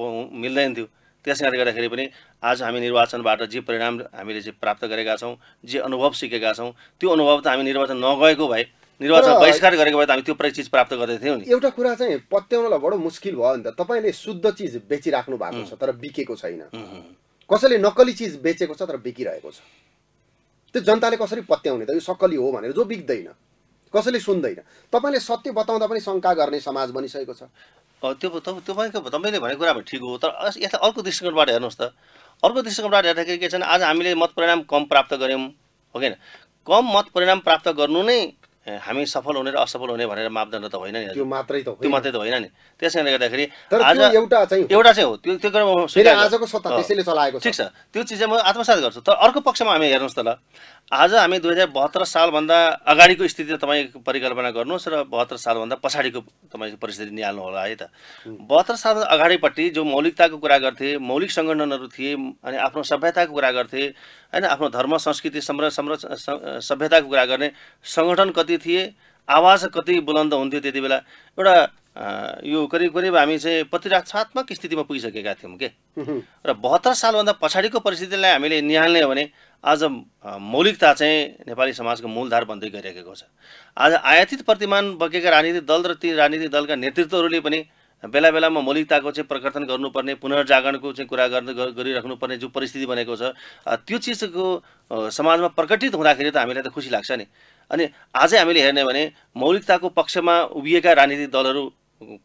मिल्दैन थियो त्यस कारणले गर्दाखेरि पनि आज हामी निर्वाचनबाट जे परिणाम हामीले चाहिँ प्राप्त गरेका छौँ जे अनुभव सिकेका छौँ त्यो अनुभव त हामी निर्वाचन नगएको भए निर्वाचन बहिष्कार गरेको भए त हामी त्यो चिज प्राप्त गर्दै थियौँ नि एउटा कुरा चाहिँ पत्याउनलाई बडो मुस्किल भयो नि त तपाईँले शुद्ध चिज बेचिराख्नु भएको छ तर बिकेको छैन कसैले नक्कली चिज बेचेको छ तर बिकिरहेको छ त्यो जनताले कसरी पत्याउने त यो सक्कली हो भनेर जो बिक्दैन कसैले सुन्दैन तपाईँले सत्य बताउँदा पनि शङ्का गर्ने समाज बनिसकेको छ त्यो तपाईँको तपाईँले भनेको कुरा ठिक हो तर यसलाई अर्को दृष्टिकोणबाट हेर्नुहोस् त अर्को दृष्टिकोणबाट हेर्दाखेरि के भने आज हामीले मत परिणाम कम प्राप्त गऱ्यौँ हो किन कम मत परिणाम प्राप्त गर्नु नै हामी सफल हुने र असफल हुने भनेर मापदण्ड त होइन नि त्यो मात्रै त त्यो मात्रै त होइन नि त्यस कारणले गर्दाखेरि एउटा चाहिँ हो त्यो त्यो कुरा आजको सत्ता त्यसैले चलाएको ठिक छ त्यो चिज चाहिँ म आत्मसात गर्छु तर अर्को पक्षमा हामी हेर्नुहोस् त ल आज हामी दुई हजार बहत्तर सालभन्दा अगाडिको स्थिति तपाईँ परिकल्पना गर्नुहोस् र बहत्तर सालभन्दा पछाडिको तपाईँको परिस्थिति निहाल्नु होला है त बहत्तर साल अगाडिपट्टि जो मौलिकताको कुरा गर्थे मौलिक सङ्गठनहरू थिए अनि आफ्नो सभ्यताको कुरा गर्थे होइन आफ्नो धर्म संस्कृति संर सभ्यताको कुरा गर्ने सङ्गठन कति थिए आवाज कति बुलन्द हुन्थ्यो त्यति बेला एउटा यो करिब करिब हामी चाहिँ प्रतिरक्षात्मक स्थितिमा पुगिसकेका थियौँ के र बहत्तर सालभन्दा पछाडिको परिस्थितिलाई हामीले निहाल्ने हो भने आज मौलिकता चाहिँ नेपाली समाजको मूलधार बन्दै गइरहेको छ आज आयातित प्रतिमान बगेका राजनीतिक दल र ती राजनीतिक दलका नेतृत्वहरूले पनि बेला बेलामा मौलिकताको चाहिँ प्रकर्तन गर्नुपर्ने पुनर्जागरणको चाहिँ कुरा गर्नु गरिराख्नुपर्ने जो परिस्थिति बनेको छ त्यो चिजको समाजमा प्रकटित हुँदाखेरि त हामीलाई त खुसी लाग्छ नि अनि आजै हामीले हेर्ने भने मौलिकताको पक्षमा उभिएका राजनीतिक दलहरू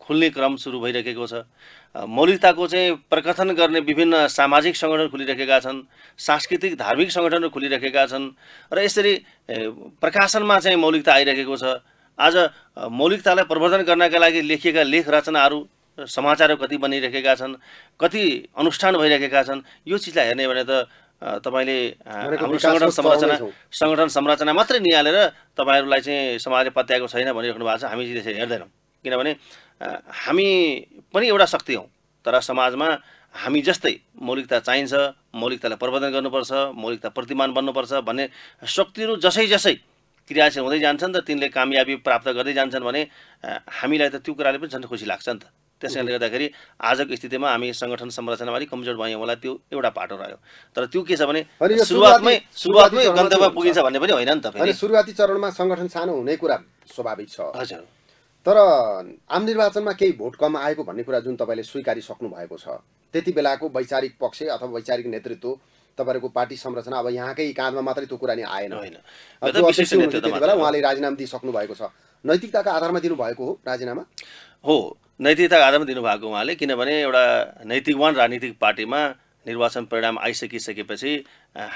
खुल्ने क्रम सुरु भइरहेको छ मौलिकताको चाहिँ प्रकथन गर्ने विभिन्न सामाजिक सङ्गठन खुलिरहेका छन् सांस्कृतिक धार्मिक सङ्गठनहरू खुलिरहेका छन् र यसरी प्रकाशनमा चाहिँ मौलिकता आइरहेको छ आज मौलिकतालाई प्रवर्धन गर्नका लागि लेखिएका लेख रचनाहरू समाचारहरू कति बनिरहेका छन् कति अनुष्ठान भइरहेका छन् यो चिजलाई हेर्ने भने त तपाईँले हाम्रो सङ्गठन संरचना सङ्गठन संरचना मात्रै निहालेर तपाईँहरूलाई चाहिँ समाजले पत्याएको छैन भनिराख्नु भएको छ हामी चाहिँ त्यसरी हेर्दैनौँ किनभने हामी पनि एउटा शक्ति हौँ तर समाजमा हामी जस्तै मौलिकता चाहिन्छ मौलिकतालाई प्रवर्धन गर्नुपर्छ मौलिकता प्रतिमान बन्नुपर्छ भन्ने शक्तिहरू जसै जसै क्रियाशील हुँदै जान्छन् र तिनले कामयाबी प्राप्त गर्दै जान्छन् भने हामीलाई त त्यो कुराले पनि झन् खुसी लाग्छ नि त त्यस कारणले गर्दाखेरि आजको स्थितिमा हामी सङ्गठन संरचनामा अलिक कमजोर भयौँ होला त्यो एउटा पाटो रह्यो तर त्यो के छ भने सुरुवातमै सुरुवातमै गन्तव्य पुगिन्छ भन्ने पनि होइन नि त सुरुवाती चरणमा सङ्गठन सानो हुने कुरा स्वाभाविक छ हजुर तर आम निर्वाचनमा केही भोट कम आएको भन्ने कुरा जुन तपाईँले स्वीकारिसक्नु भएको छ त्यति बेलाको वैचारिक पक्ष अथवा वैचारिक नेतृत्व तपाईँहरूको पार्टी संरचना अब यहाँकै काँधमा मात्रै त्यो कुरा नि आएन होइन उहाँले राजीनामा दिइसक्नु भएको छ नैतिकताको आधारमा दिनुभएको हो राजीनामा हो नैतिकताको आधारमा दिनुभएको उहाँले किनभने एउटा नैतिकवान राजनीतिक पार्टीमा निर्वाचन परिणाम आइसकिसकेपछि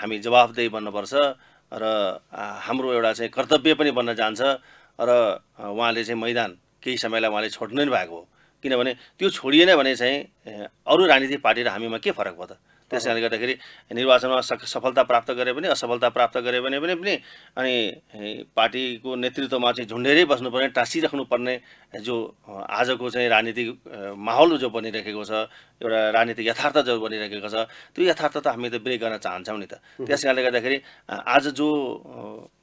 हामी जवाफदेही बन्नुपर्छ र हाम्रो एउटा चाहिँ कर्तव्य पनि बन्न जान्छ र उहाँले चाहिँ मैदान केही समयलाई उहाँले छोड्नु नै भएको हो किनभने त्यो छोडिएन भने चाहिँ अरू राजनीतिक पार्टी र हामीमा के फरक भयो त त्यस कारणले गर्दाखेरि निर्वाचनमा सफलता प्राप्त गरे पनि असफलता प्राप्त गरे भने पनि अनि पार्टीको नेतृत्वमा चाहिँ झुन्डेरै बस्नुपर्ने टाँसिराख्नुपर्ने जो आजको चाहिँ राजनीतिक माहौल जो बनिरहेको छ एउटा राजनीतिक यथार्थ जो बनिरहेको छ त्यो यथार्थ त हामी त ब्रेक गर्न चाहन्छौँ नि त त्यस कारणले गर्दाखेरि आज जो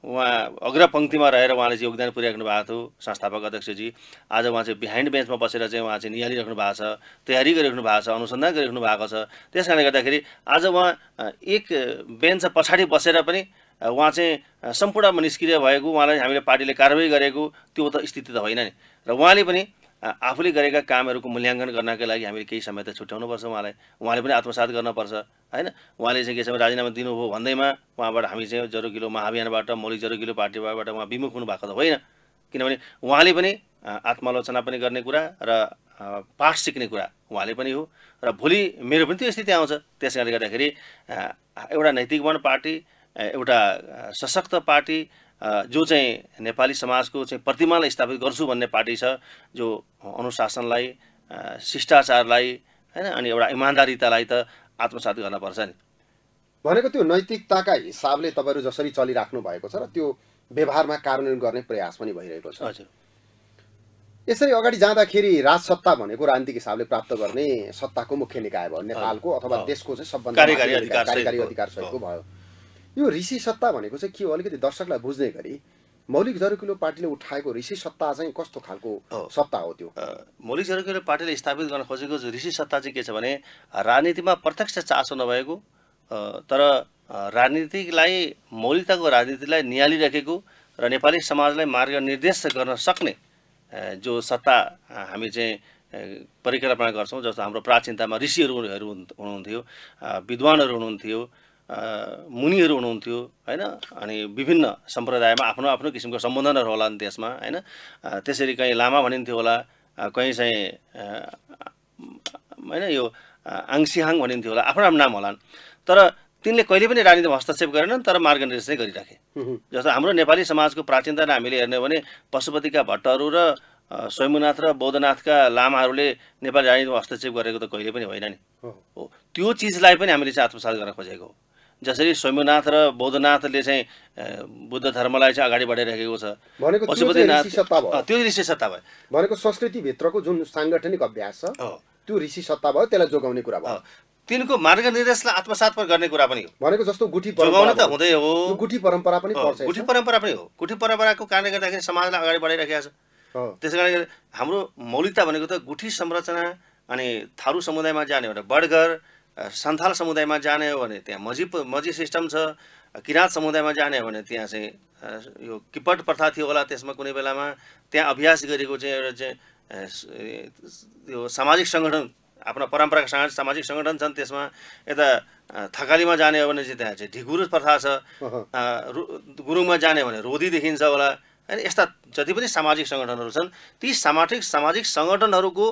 उहाँ अग्रपङ्क्तिमा रहेर उहाँले चाहिँ योगदान पुर्याइराख्नु भएको थियो संस्थापक अध्यक्षजी आज उहाँ चाहिँ बिहाइन्ड बेन्चमा बसेर चाहिँ उहाँ चाहिँ निहालिराख्नु भएको छ तयारी गरिराख्नु भएको छ अनुसन्धान गरिराख्नु भएको छ त्यस कारणले गर्दाखेरि भन्दाखेरि आज उहाँ एक बेन्च पछाडि बसेर पनि उहाँ चाहिँ सम्पूर्णमा निष्क्रिय भएको उहाँलाई हामीले पार्टीले कारवाही गरेको त्यो त स्थिति त होइन नि र उहाँले पनि आफूले गरेका कामहरूको मूल्याङ्कन गर्नका लागि हामीले केही समय त छुट्याउनुपर्छ उहाँलाई उहाँले पनि आत्मसात गर्नुपर्छ होइन उहाँले चाहिँ के समय राजीनामा दिनुभयो भन्दैमा उहाँबाट हामी चाहिँ जरो किलो महाअभियानबाट मौलिक जरो किलो पार्टीबाट उहाँ विमुख हुनुभएको त होइन किनभने उहाँले पनि आत्मालोचना पनि गर्ने कुरा र पाठ सिक्ने कुरा उहाँले पनि हो र भोलि मेरो पनि त्यो स्थिति आउँछ त्यस कारणले गर्दाखेरि एउटा नैतिकवान पार्टी एउटा सशक्त पार्टी जो चाहिँ नेपाली समाजको चाहिँ प्रतिमालाई स्थापित गर्छु भन्ने पार्टी छ जो अनुशासनलाई शिष्टाचारलाई होइन अनि एउटा इमान्दारितालाई त आत्मसात गर्न पर्छ नि भनेको त्यो नैतिकताका हिसाबले तपाईँहरू जसरी चलिराख्नु भएको छ र त्यो व्यवहारमा कार्यान्वयन गर्ने प्रयास पनि भइरहेको छ हजुर यसरी अगाडि जाँदाखेरि राजसत्ता भनेको राजनीतिक हिसाबले प्राप्त गर्ने सत्ताको मुख्य निकाय भयो नेपालको अथवा देशको चाहिँ सबभन्दा कार्यकारी अधिकार सहितको भयो यो ऋषि सत्ता भनेको चाहिँ के हो अलिकति दर्शकलाई बुझ्ने गरी मौलिक जरकिलो पार्टीले उठाएको ऋषि सत्ता चाहिँ कस्तो खालको सत्ता हो त्यो मौलिक जरकिलो पार्टीले स्थापित गर्न खोजेको ऋषि सत्ता चाहिँ के छ भने राजनीतिमा प्रत्यक्ष चासो नभएको तर राजनीतिलाई मौलिकताको राजनीतिलाई नियालिराखेको र नेपाली समाजलाई मार्ग निर्देश गर्न सक्ने जो सत्ता हामी चाहिँ परिकल्पना गर्छौँ जस्तो हाम्रो प्राचीनतामा ऋषिहरू हुनुहुन्थ्यो विद्वानहरू हुनुहुन्थ्यो मुनिहरू हुनुहुन्थ्यो होइन अनि विभिन्न सम्प्रदायमा आफ्नो आफ्नो किसिमको सम्बन्धनहरू होला नि त्यसमा होइन त्यसरी कहीँ लामा भनिन्थ्यो होला कहीँ चाहिँ होइन यो आङसिहाङ भनिन्थ्यो होला आफ्नो आफ्नो नाम होलान् तर तिनले कहिले पनि राजनीतिमा हस्तक्षेप गरेनन् तर मार्गनिर्देश नै गरिराखे जस्तो हाम्रो नेपाली समाजको प्राचीनतालाई हामीले हेर्ने हो भने पशुपतिका भट्टहरू र स्वयम्नाथ र बौद्धनाथका लामाहरूले नेपाली राजनीतिमा हस्तक्षेप गरेको त कहिले पनि होइन नि हो त्यो चिजलाई पनि हामीले चाहिँ आत्मसात गर्न खोजेको हो जसरी स्वयम्नाथ र बौद्धनाथले चाहिँ बुद्ध धर्मलाई चाहिँ अगाडि बढाइराखेको छ पशुपतिनाथ त्यो ऋषि सत्ता भयो भनेको संस्कृतिभित्रको जुन साङ्गठनिक अभ्यास छ त्यो ऋषि सत्ता भयो त्यसलाई जोगाउने कुरा भयो तिनको मार्गनिर्देशलाई आत्मसात गर्ने कुरा पनि हो भनेको जस्तो गुठी जोगाउन त हुँदै हो गुठी परम्परा पनि गुठी परम्परा पनि हो गुठी परम्पराको कारणले गर्दाखेरि समाजलाई अगाडि बढाइरहेको छ त्यसै कारण हाम्रो मौलिकता भनेको त गुठी संरचना अनि थारू समुदायमा जाने हो भने बडगर सन्थाल समुदायमा जाने हो भने त्यहाँ मजी मजी सिस्टम छ किराँत समुदायमा जाने हो भने त्यहाँ चाहिँ यो किपट प्रथा थियो होला त्यसमा कुनै बेलामा त्यहाँ अभ्यास गरेको चाहिँ एउटा चाहिँ यो सामाजिक सङ्गठन आफ्नो परम्पराका सामाजिक सामाजिक सङ्गठन छन् त्यसमा यता थकालीमा जाने हो भने चाहिँ त्यहाँ चाहिँ ढिगुरु प्रथा छ गुरुङमा जाने भने रोधी देखिन्छ होला होइन यस्ता जति पनि सामाजिक सङ्गठनहरू छन् ती सामाजिक सामाजिक सङ्गठनहरूको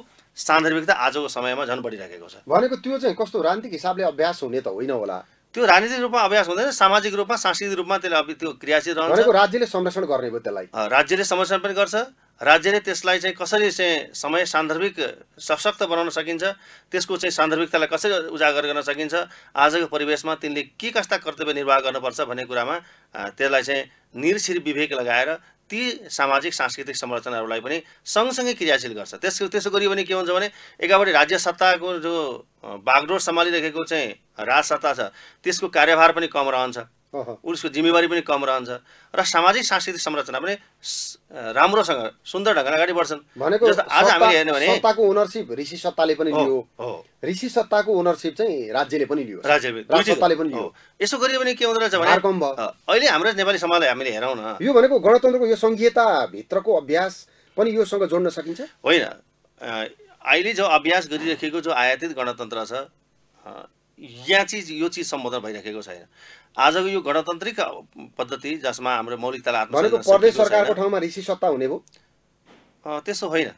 सान्दर्भिकता आजको समयमा झन् बढिराखेको छ भनेको त्यो चाहिँ कस्तो राजनीतिक हिसाबले अभ्यास हुने त होइन होला त्यो राजनीतिक रूपमा अभ्यास हुँदैन सामाजिक रूपमा सांस्कृतिक रूपमा त्यसले त्यो क्रियाशील रहन्छ राज्यले संरक्षण गर्ने भयो त्यसलाई राज्यले संरक्षण पनि गर्छ राज्यले त्यसलाई चाहिँ कसरी चाहिँ समय सान्दर्भिक सशक्त बनाउन सकिन्छ त्यसको चाहिँ सान्दर्भिकतालाई कसरी उजागर गर्न सकिन्छ आजको परिवेशमा तिनले के कस्ता कर्तव्य निर्वाह गर्नुपर्छ भन्ने कुरामा त्यसलाई चाहिँ निरसिर विवेक लगाएर ती सामाजिक सांस्कृतिक संरचनाहरूलाई पनि सँगसँगै क्रियाशील गर्छ त्यस त्यसो गरियो भने के हुन्छ भने एकापट्टि राज्य सत्ताको जो बागडोर सम्हालिरहेको चाहिँ राज सत्ता छ त्यसको कार्यभार पनि कम रहन्छ उसको जिम्मेवारी पनि कम रहन्छ र सामाजिक सांस्कृतिक संरचना पनि राम्रोसँग सुन्दर ढङ्गले अगाडि बढ्छन् भनेको आज हामीले हेर्ने भने सत्ताको ओनरसिप ऋषि सत्ताले पनि लियो ऋषि सत्ताको ओनरसिप चाहिँ राज्यले पनि लियो राज्यले पनि लियो यसो गरियो भने के हुँदो रहेछ भने अहिले हाम्रो नेपाली समाजलाई हामीले हेरौँ न यो भनेको गणतन्त्रको यो सङ्घीयताभित्रको अभ्यास पनि योसँग जोड्न सकिन्छ होइन अहिले जो अभ्यास गरिराखेको जो आयातित गणतन्त्र छ यहाँ चिज यो चिज सम्बोधन भइराखेको छैन आजको यो गणतान्त्रिक पद्धति जसमा हाम्रो मौलिकतालाई प्रदेश सरकारको ठाउँमा ऋषि सत्ता हुने भयो त्यसो होइन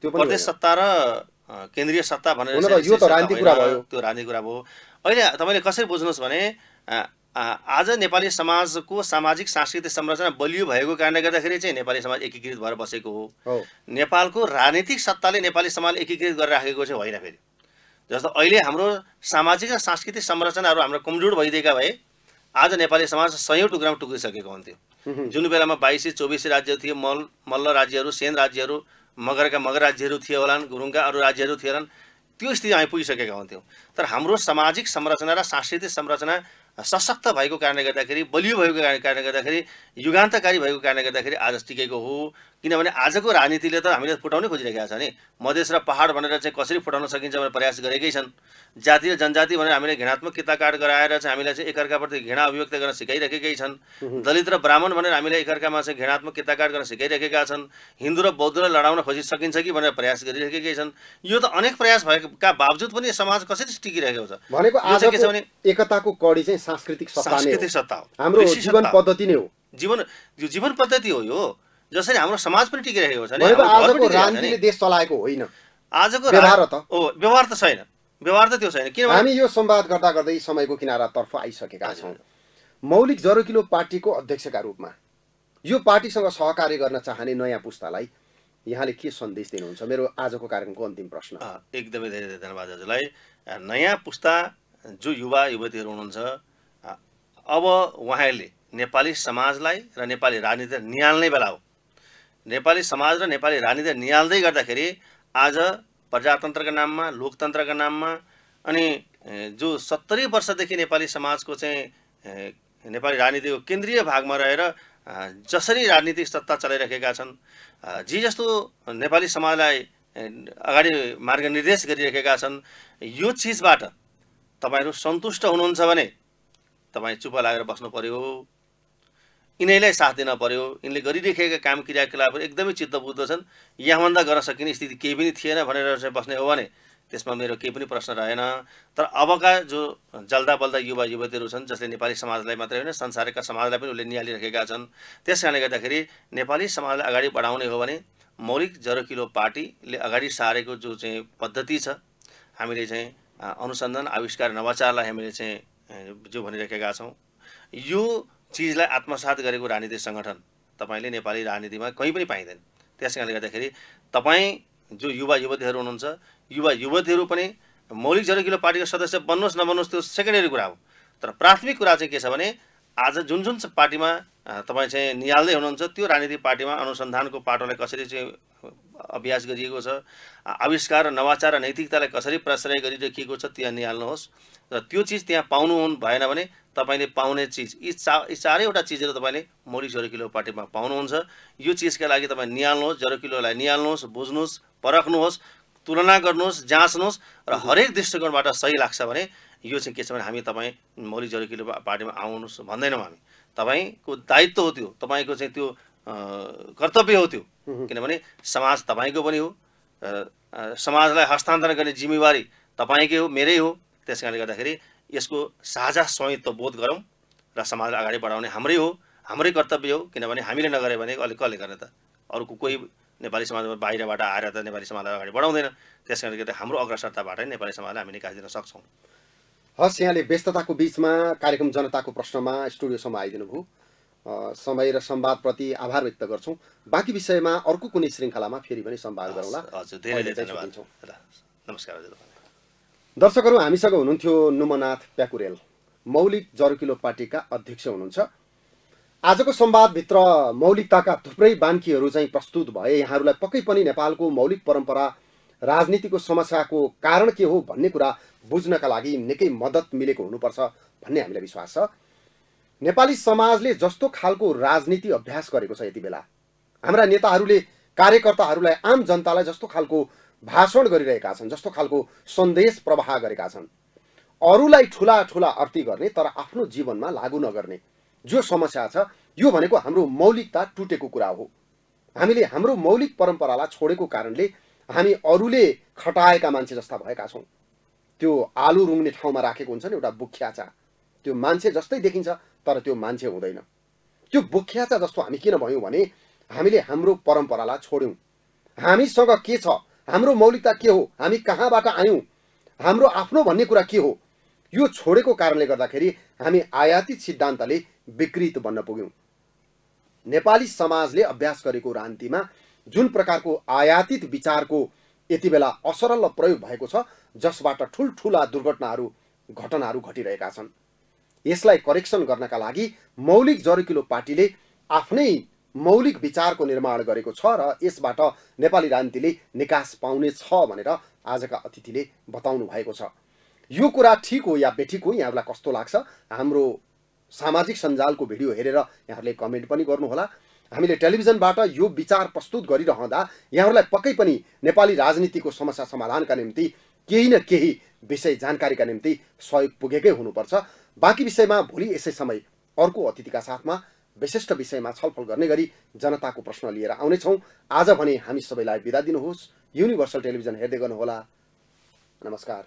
त्यो प्रदेश सत्ता र केन्द्रीय सत्ता भनेर यो त राजनीतिक कुरा भयो त्यो राजनीतिक कुरा भयो अहिले तपाईँले कसरी बुझ्नुहोस् भने आज नेपाली समाजको सामाजिक सांस्कृतिक संरचना बलियो भएको कारणले गर्दाखेरि चाहिँ नेपाली समाज एकीकृत भएर बसेको हो नेपालको राजनीतिक सत्ताले नेपाली समाज एकीकृत गरेर राखेको चाहिँ होइन फेरि जस्तो अहिले हाम्रो सामाजिक र सांस्कृतिक संरचनाहरू हाम्रो कमजोर भइदिएका भए आज नेपाली समाज सयौँ टुक्रामा टुक्रिसकेको हुन्थ्यो जुन बेलामा बाइसै चौबिसै राज्य थिए मल मल्ल राज्यहरू सेन राज्यहरू मगरका मगर राज्यहरू थिए होलान् गुरुङका अरू राज्यहरू थिएनन् त्यो स्थिति हामी पुगिसकेका हुन्थ्यौँ तर हाम्रो सामाजिक संरचना र सांस्कृतिक संरचना सशक्त भएको कारणले गर्दाखेरि बलियो भएको कारणले गर्दाखेरि युगान्तकारी भएको कारणले गर्दाखेरि आज टिकेको हो किनभने आजको राजनीतिले त हामीले फुटाउनै खोजिरहेका छ नि मधेस र पहाड भनेर चाहिँ कसरी फुटाउन सकिन्छ भनेर प्रयास गरेकै छन् जाति र जनजाति भनेर हामीले घृणात्मक किताकाट गराएर चाहिँ हामीलाई चाहिँ एकअर्काप्रति घृणा अभिव्यक्त गर्न सिकाइरहेकै छन् दलित र ब्राह्मण भनेर हामीले एकअर्कामा चाहिँ घृणात्मक किताकाट गर्न सिकाइरहेका छन् हिन्दू र बौद्धलाई लडाउन खोजि सकिन्छ कि भनेर प्रयास गरिरहेकै छन् यो त अनेक प्रयास भएका बावजुद पनि समाज कसरी टिकिरहेको छ भनेको आज के छ भने एकताको कडी चाहिँ सांस्कृतिक सत्ता हो हाम्रो जीवन पद्धति नै हो जीवन यो जीवन पद्धति हो यो जसरी हाम्रो समाज पनि टिकिरहेको छ देश चलाएको होइन आजको व्यवहार त व्यवहार त छैन व्यवहार त त्यो छैन किनभने हामी यो संवाद गर्दा गर्दै समयको किनारातर्फ आइसकेका छौँ मौलिक जरोकिलो पार्टीको अध्यक्षका रूपमा यो पार्टीसँग सहकार्य गर्न चाहने नयाँ पुस्तालाई यहाँले के सन्देश दिनुहुन्छ मेरो आजको कार्यक्रमको अन्तिम प्रश्न एकदमै धेरै धेरै धन्यवाद हजुरलाई नयाँ पुस्ता जो युवा युवतीहरू हुनुहुन्छ अब उहाँहरूले नेपाली समाजलाई र नेपाली राजनीतिलाई निहाल्ने बेला हो नेपाली समाज र नेपाली राजनीति निहाल्दै गर्दाखेरि आज प्रजातन्त्रका नाममा लोकतन्त्रका नाममा अनि जो सत्तरी वर्षदेखि नेपाली समाजको चाहिँ नेपाली राजनीतिको केन्द्रीय भागमा रहेर जसरी राजनीतिक सत्ता चलाइरहेका छन् जे जस्तो नेपाली समाजलाई अगाडि मार्ग निर्देश गरिरहेका छन् यो चिजबाट तपाईँहरू सन्तुष्ट हुनुहुन्छ भने तपाईँ चुप लागेर बस्नु पऱ्यो यिनैलाई साथ दिन पर्यो यिनले गरिरहेका काम क्रियाकलापहरू एकदमै चित्तबुद्ध छन् यहाँभन्दा गर्न सकिने स्थिति केही पनि थिएन भनेर चाहिँ बस्ने हो भने त्यसमा मेरो केही पनि प्रश्न रहेन तर अबका जो जल्दा बल्दा युवा युवतीहरू छन् जसले नेपाली समाजलाई मात्रै होइन संसारका समाजलाई पनि उसले निहालिरहेका छन् त्यस कारणले गर्दाखेरि नेपाली समाजलाई अगाडि बढाउने हो भने मौलिक जरोकिलो पार्टीले अगाडि सारेको जो चाहिँ पद्धति छ हामीले चाहिँ अनुसन्धान आविष्कार नवाचारलाई हामीले चाहिँ जो भनिरहेका छौँ यो चिजलाई आत्मसात गरेको राजनीतिक सङ्गठन तपाईँले नेपाली राजनीतिमा कहीँ पनि पाइँदैन त्यस कारणले गर्दाखेरि तपाईँ जो युवा युवतीहरू हुनुहुन्छ युवा युवतीहरू पनि मौलिक जनकिलो पार्टीको सदस्य बन्नुहोस् नबन्नुहोस् त्यो सेकेन्डरी कुरा हो तर प्राथमिक कुरा चाहिँ के छ भने आज जुन जुन पार्टीमा तपाईँ चाहिँ निहाल्दै हुनुहुन्छ त्यो राजनीतिक पार्टीमा अनुसन्धानको पाटोलाई कसरी चाहिँ अभ्यास गरिएको छ आविष्कार र नवाचार र नैतिकतालाई कसरी प्रश्रय गरिरहेको छ त्यहाँ निहाल्नुहोस् र त्यो चिज त्यहाँ पाउनु भएन भने तपाईँले पाउने चिज यी चा यी चारैवटा चिजहरू तपाईँले मौरी जरो किलो पार्टीमा पाउनुहुन्छ यो चिजका लागि तपाईँ निहाल्नुहोस् जरो किलोलाई निहाल्नुहोस् बुझ्नुहोस् परख्नुहोस् तुलना गर्नुहोस् जाँच्नुहोस् र हरेक दृष्टिकोणबाट सही लाग्छ भने यो चाहिँ के छ भने हामी तपाईँ मौरी जरो किलो पार्टीमा आउनुहोस् भन्दैनौँ हामी तपाईँको दायित्व हो त्यो तपाईँको चाहिँ त्यो कर्तव्य हो त्यो किनभने समाज तपाईँको पनि हो समाजलाई हस्तान्तरण गर्ने जिम्मेवारी तपाईँकै हो मेरै हो त्यस कारणले गर्दाखेरि यसको साझा स्वामित्व बोध गरौँ र समाजलाई अगाडि बढाउने हाम्रै हो हाम्रै कर्तव्य हो किनभने हामीले नगऱ्यो भने अलिक कसले गर्ने त अरूको कोही नेपाली समाजमा बाहिरबाट आएर त नेपाली समाजलाई अगाडि बढाउँदैन त्यस कारणले गर्दा हाम्रो अग्रसरताबाट नेपाली समाजलाई हामी निकास दिन सक्छौँ हस् यहाँले व्यस्तताको बिचमा कार्यक्रम जनताको प्रश्नमा स्टुडियोसम्म आइदिनु भयो समय र सम्वादप्रति आभार व्यक्त गर्छौँ बाँकी विषयमा अर्को कुनै श्रृङ्खलामा फेरि पनि सम्वाद गरौँला हजुर धेरै धेरै धन्यवाद नमस्कार हजुर दर्शकहरू हामीसँग हुनुहुन्थ्यो नुमनाथ प्याकुरेल मौलिक जरुकिलो पार्टीका अध्यक्ष हुनुहुन्छ आजको संवादभित्र मौलिकताका थुप्रै बान्कीहरू चाहिँ प्रस्तुत भए यहाँहरूलाई पक्कै पनि नेपालको मौलिक परम्परा राजनीतिको समस्याको कारण के हो भन्ने कुरा बुझ्नका लागि निकै मद्दत मिलेको हुनुपर्छ भन्ने हामीलाई विश्वास छ नेपाली समाजले जस्तो खालको राजनीति अभ्यास गरेको छ यति बेला हाम्रा नेताहरूले कार्यकर्ताहरूलाई आम जनतालाई जस्तो खालको भाषण गरिरहेका छन् जस्तो खालको सन्देश प्रवाह गरेका छन् अरूलाई ठुला ठुला अर्थी गर्ने तर आफ्नो जीवनमा लागू नगर्ने जो समस्या छ यो भनेको हाम्रो मौलिकता टुटेको कुरा हो हामीले हाम्रो मौलिक परम्परालाई छोडेको कारणले हामी अरूले खटाएका मान्छे जस्ता भएका छौँ त्यो आलु रुङ्ने ठाउँमा राखेको हुन्छ नि एउटा बुख्याचा त्यो मान्छे जस्तै देखिन्छ तर त्यो मान्छे हुँदैन त्यो बुख्याचा जस्तो हामी किन भयौँ भने हामीले हाम्रो परम्परालाई छोड्यौँ हामीसँग के छ हाम्रो मौलिकता के हो हामी कहाँबाट आयौँ हाम्रो आफ्नो भन्ने कुरा के हो यो छोडेको कारणले गर्दाखेरि हामी आयातित सिद्धान्तले विकृत बन्न पुग्यौँ नेपाली समाजले अभ्यास गरेको रान्तिमा जुन प्रकारको आयातित विचारको यति बेला असरल प्रयोग भएको छ जसबाट ठुल्ठुला दुर्घटनाहरू घटनाहरू घटिरहेका छन् यसलाई करेक्सन गर्नका लागि मौलिक जरकिलो पार्टीले आफ्नै मौलिक विचारको निर्माण गरेको छ र यसबाट नेपाली राजनीतिले निकास पाउने छ भनेर आजका अतिथिले बताउनु भएको छ यो कुरा ठिक हो या बेठिक हो यहाँहरूलाई कस्तो लाग्छ हाम्रो सामाजिक सञ्जालको भिडियो हेरेर यहाँहरूले कमेन्ट पनि गर्नुहोला हामीले टेलिभिजनबाट यो विचार प्रस्तुत गरिरहँदा यहाँहरूलाई पक्कै पनि नेपाली राजनीतिको समस्या समाधानका निम्ति केही न केही विषय जानकारीका निम्ति सहयोग पुगेकै हुनुपर्छ बाँकी विषयमा भोलि यसै समय अर्को अतिथिका साथमा विशिष्ट विषयमा छलफल गर्ने गरी जनताको प्रश्न लिएर आउनेछौँ आज भने हामी सबैलाई बिदा दिनुहोस् युनिभर्सल टेलिभिजन हेर्दै गर्नुहोला नमस्कार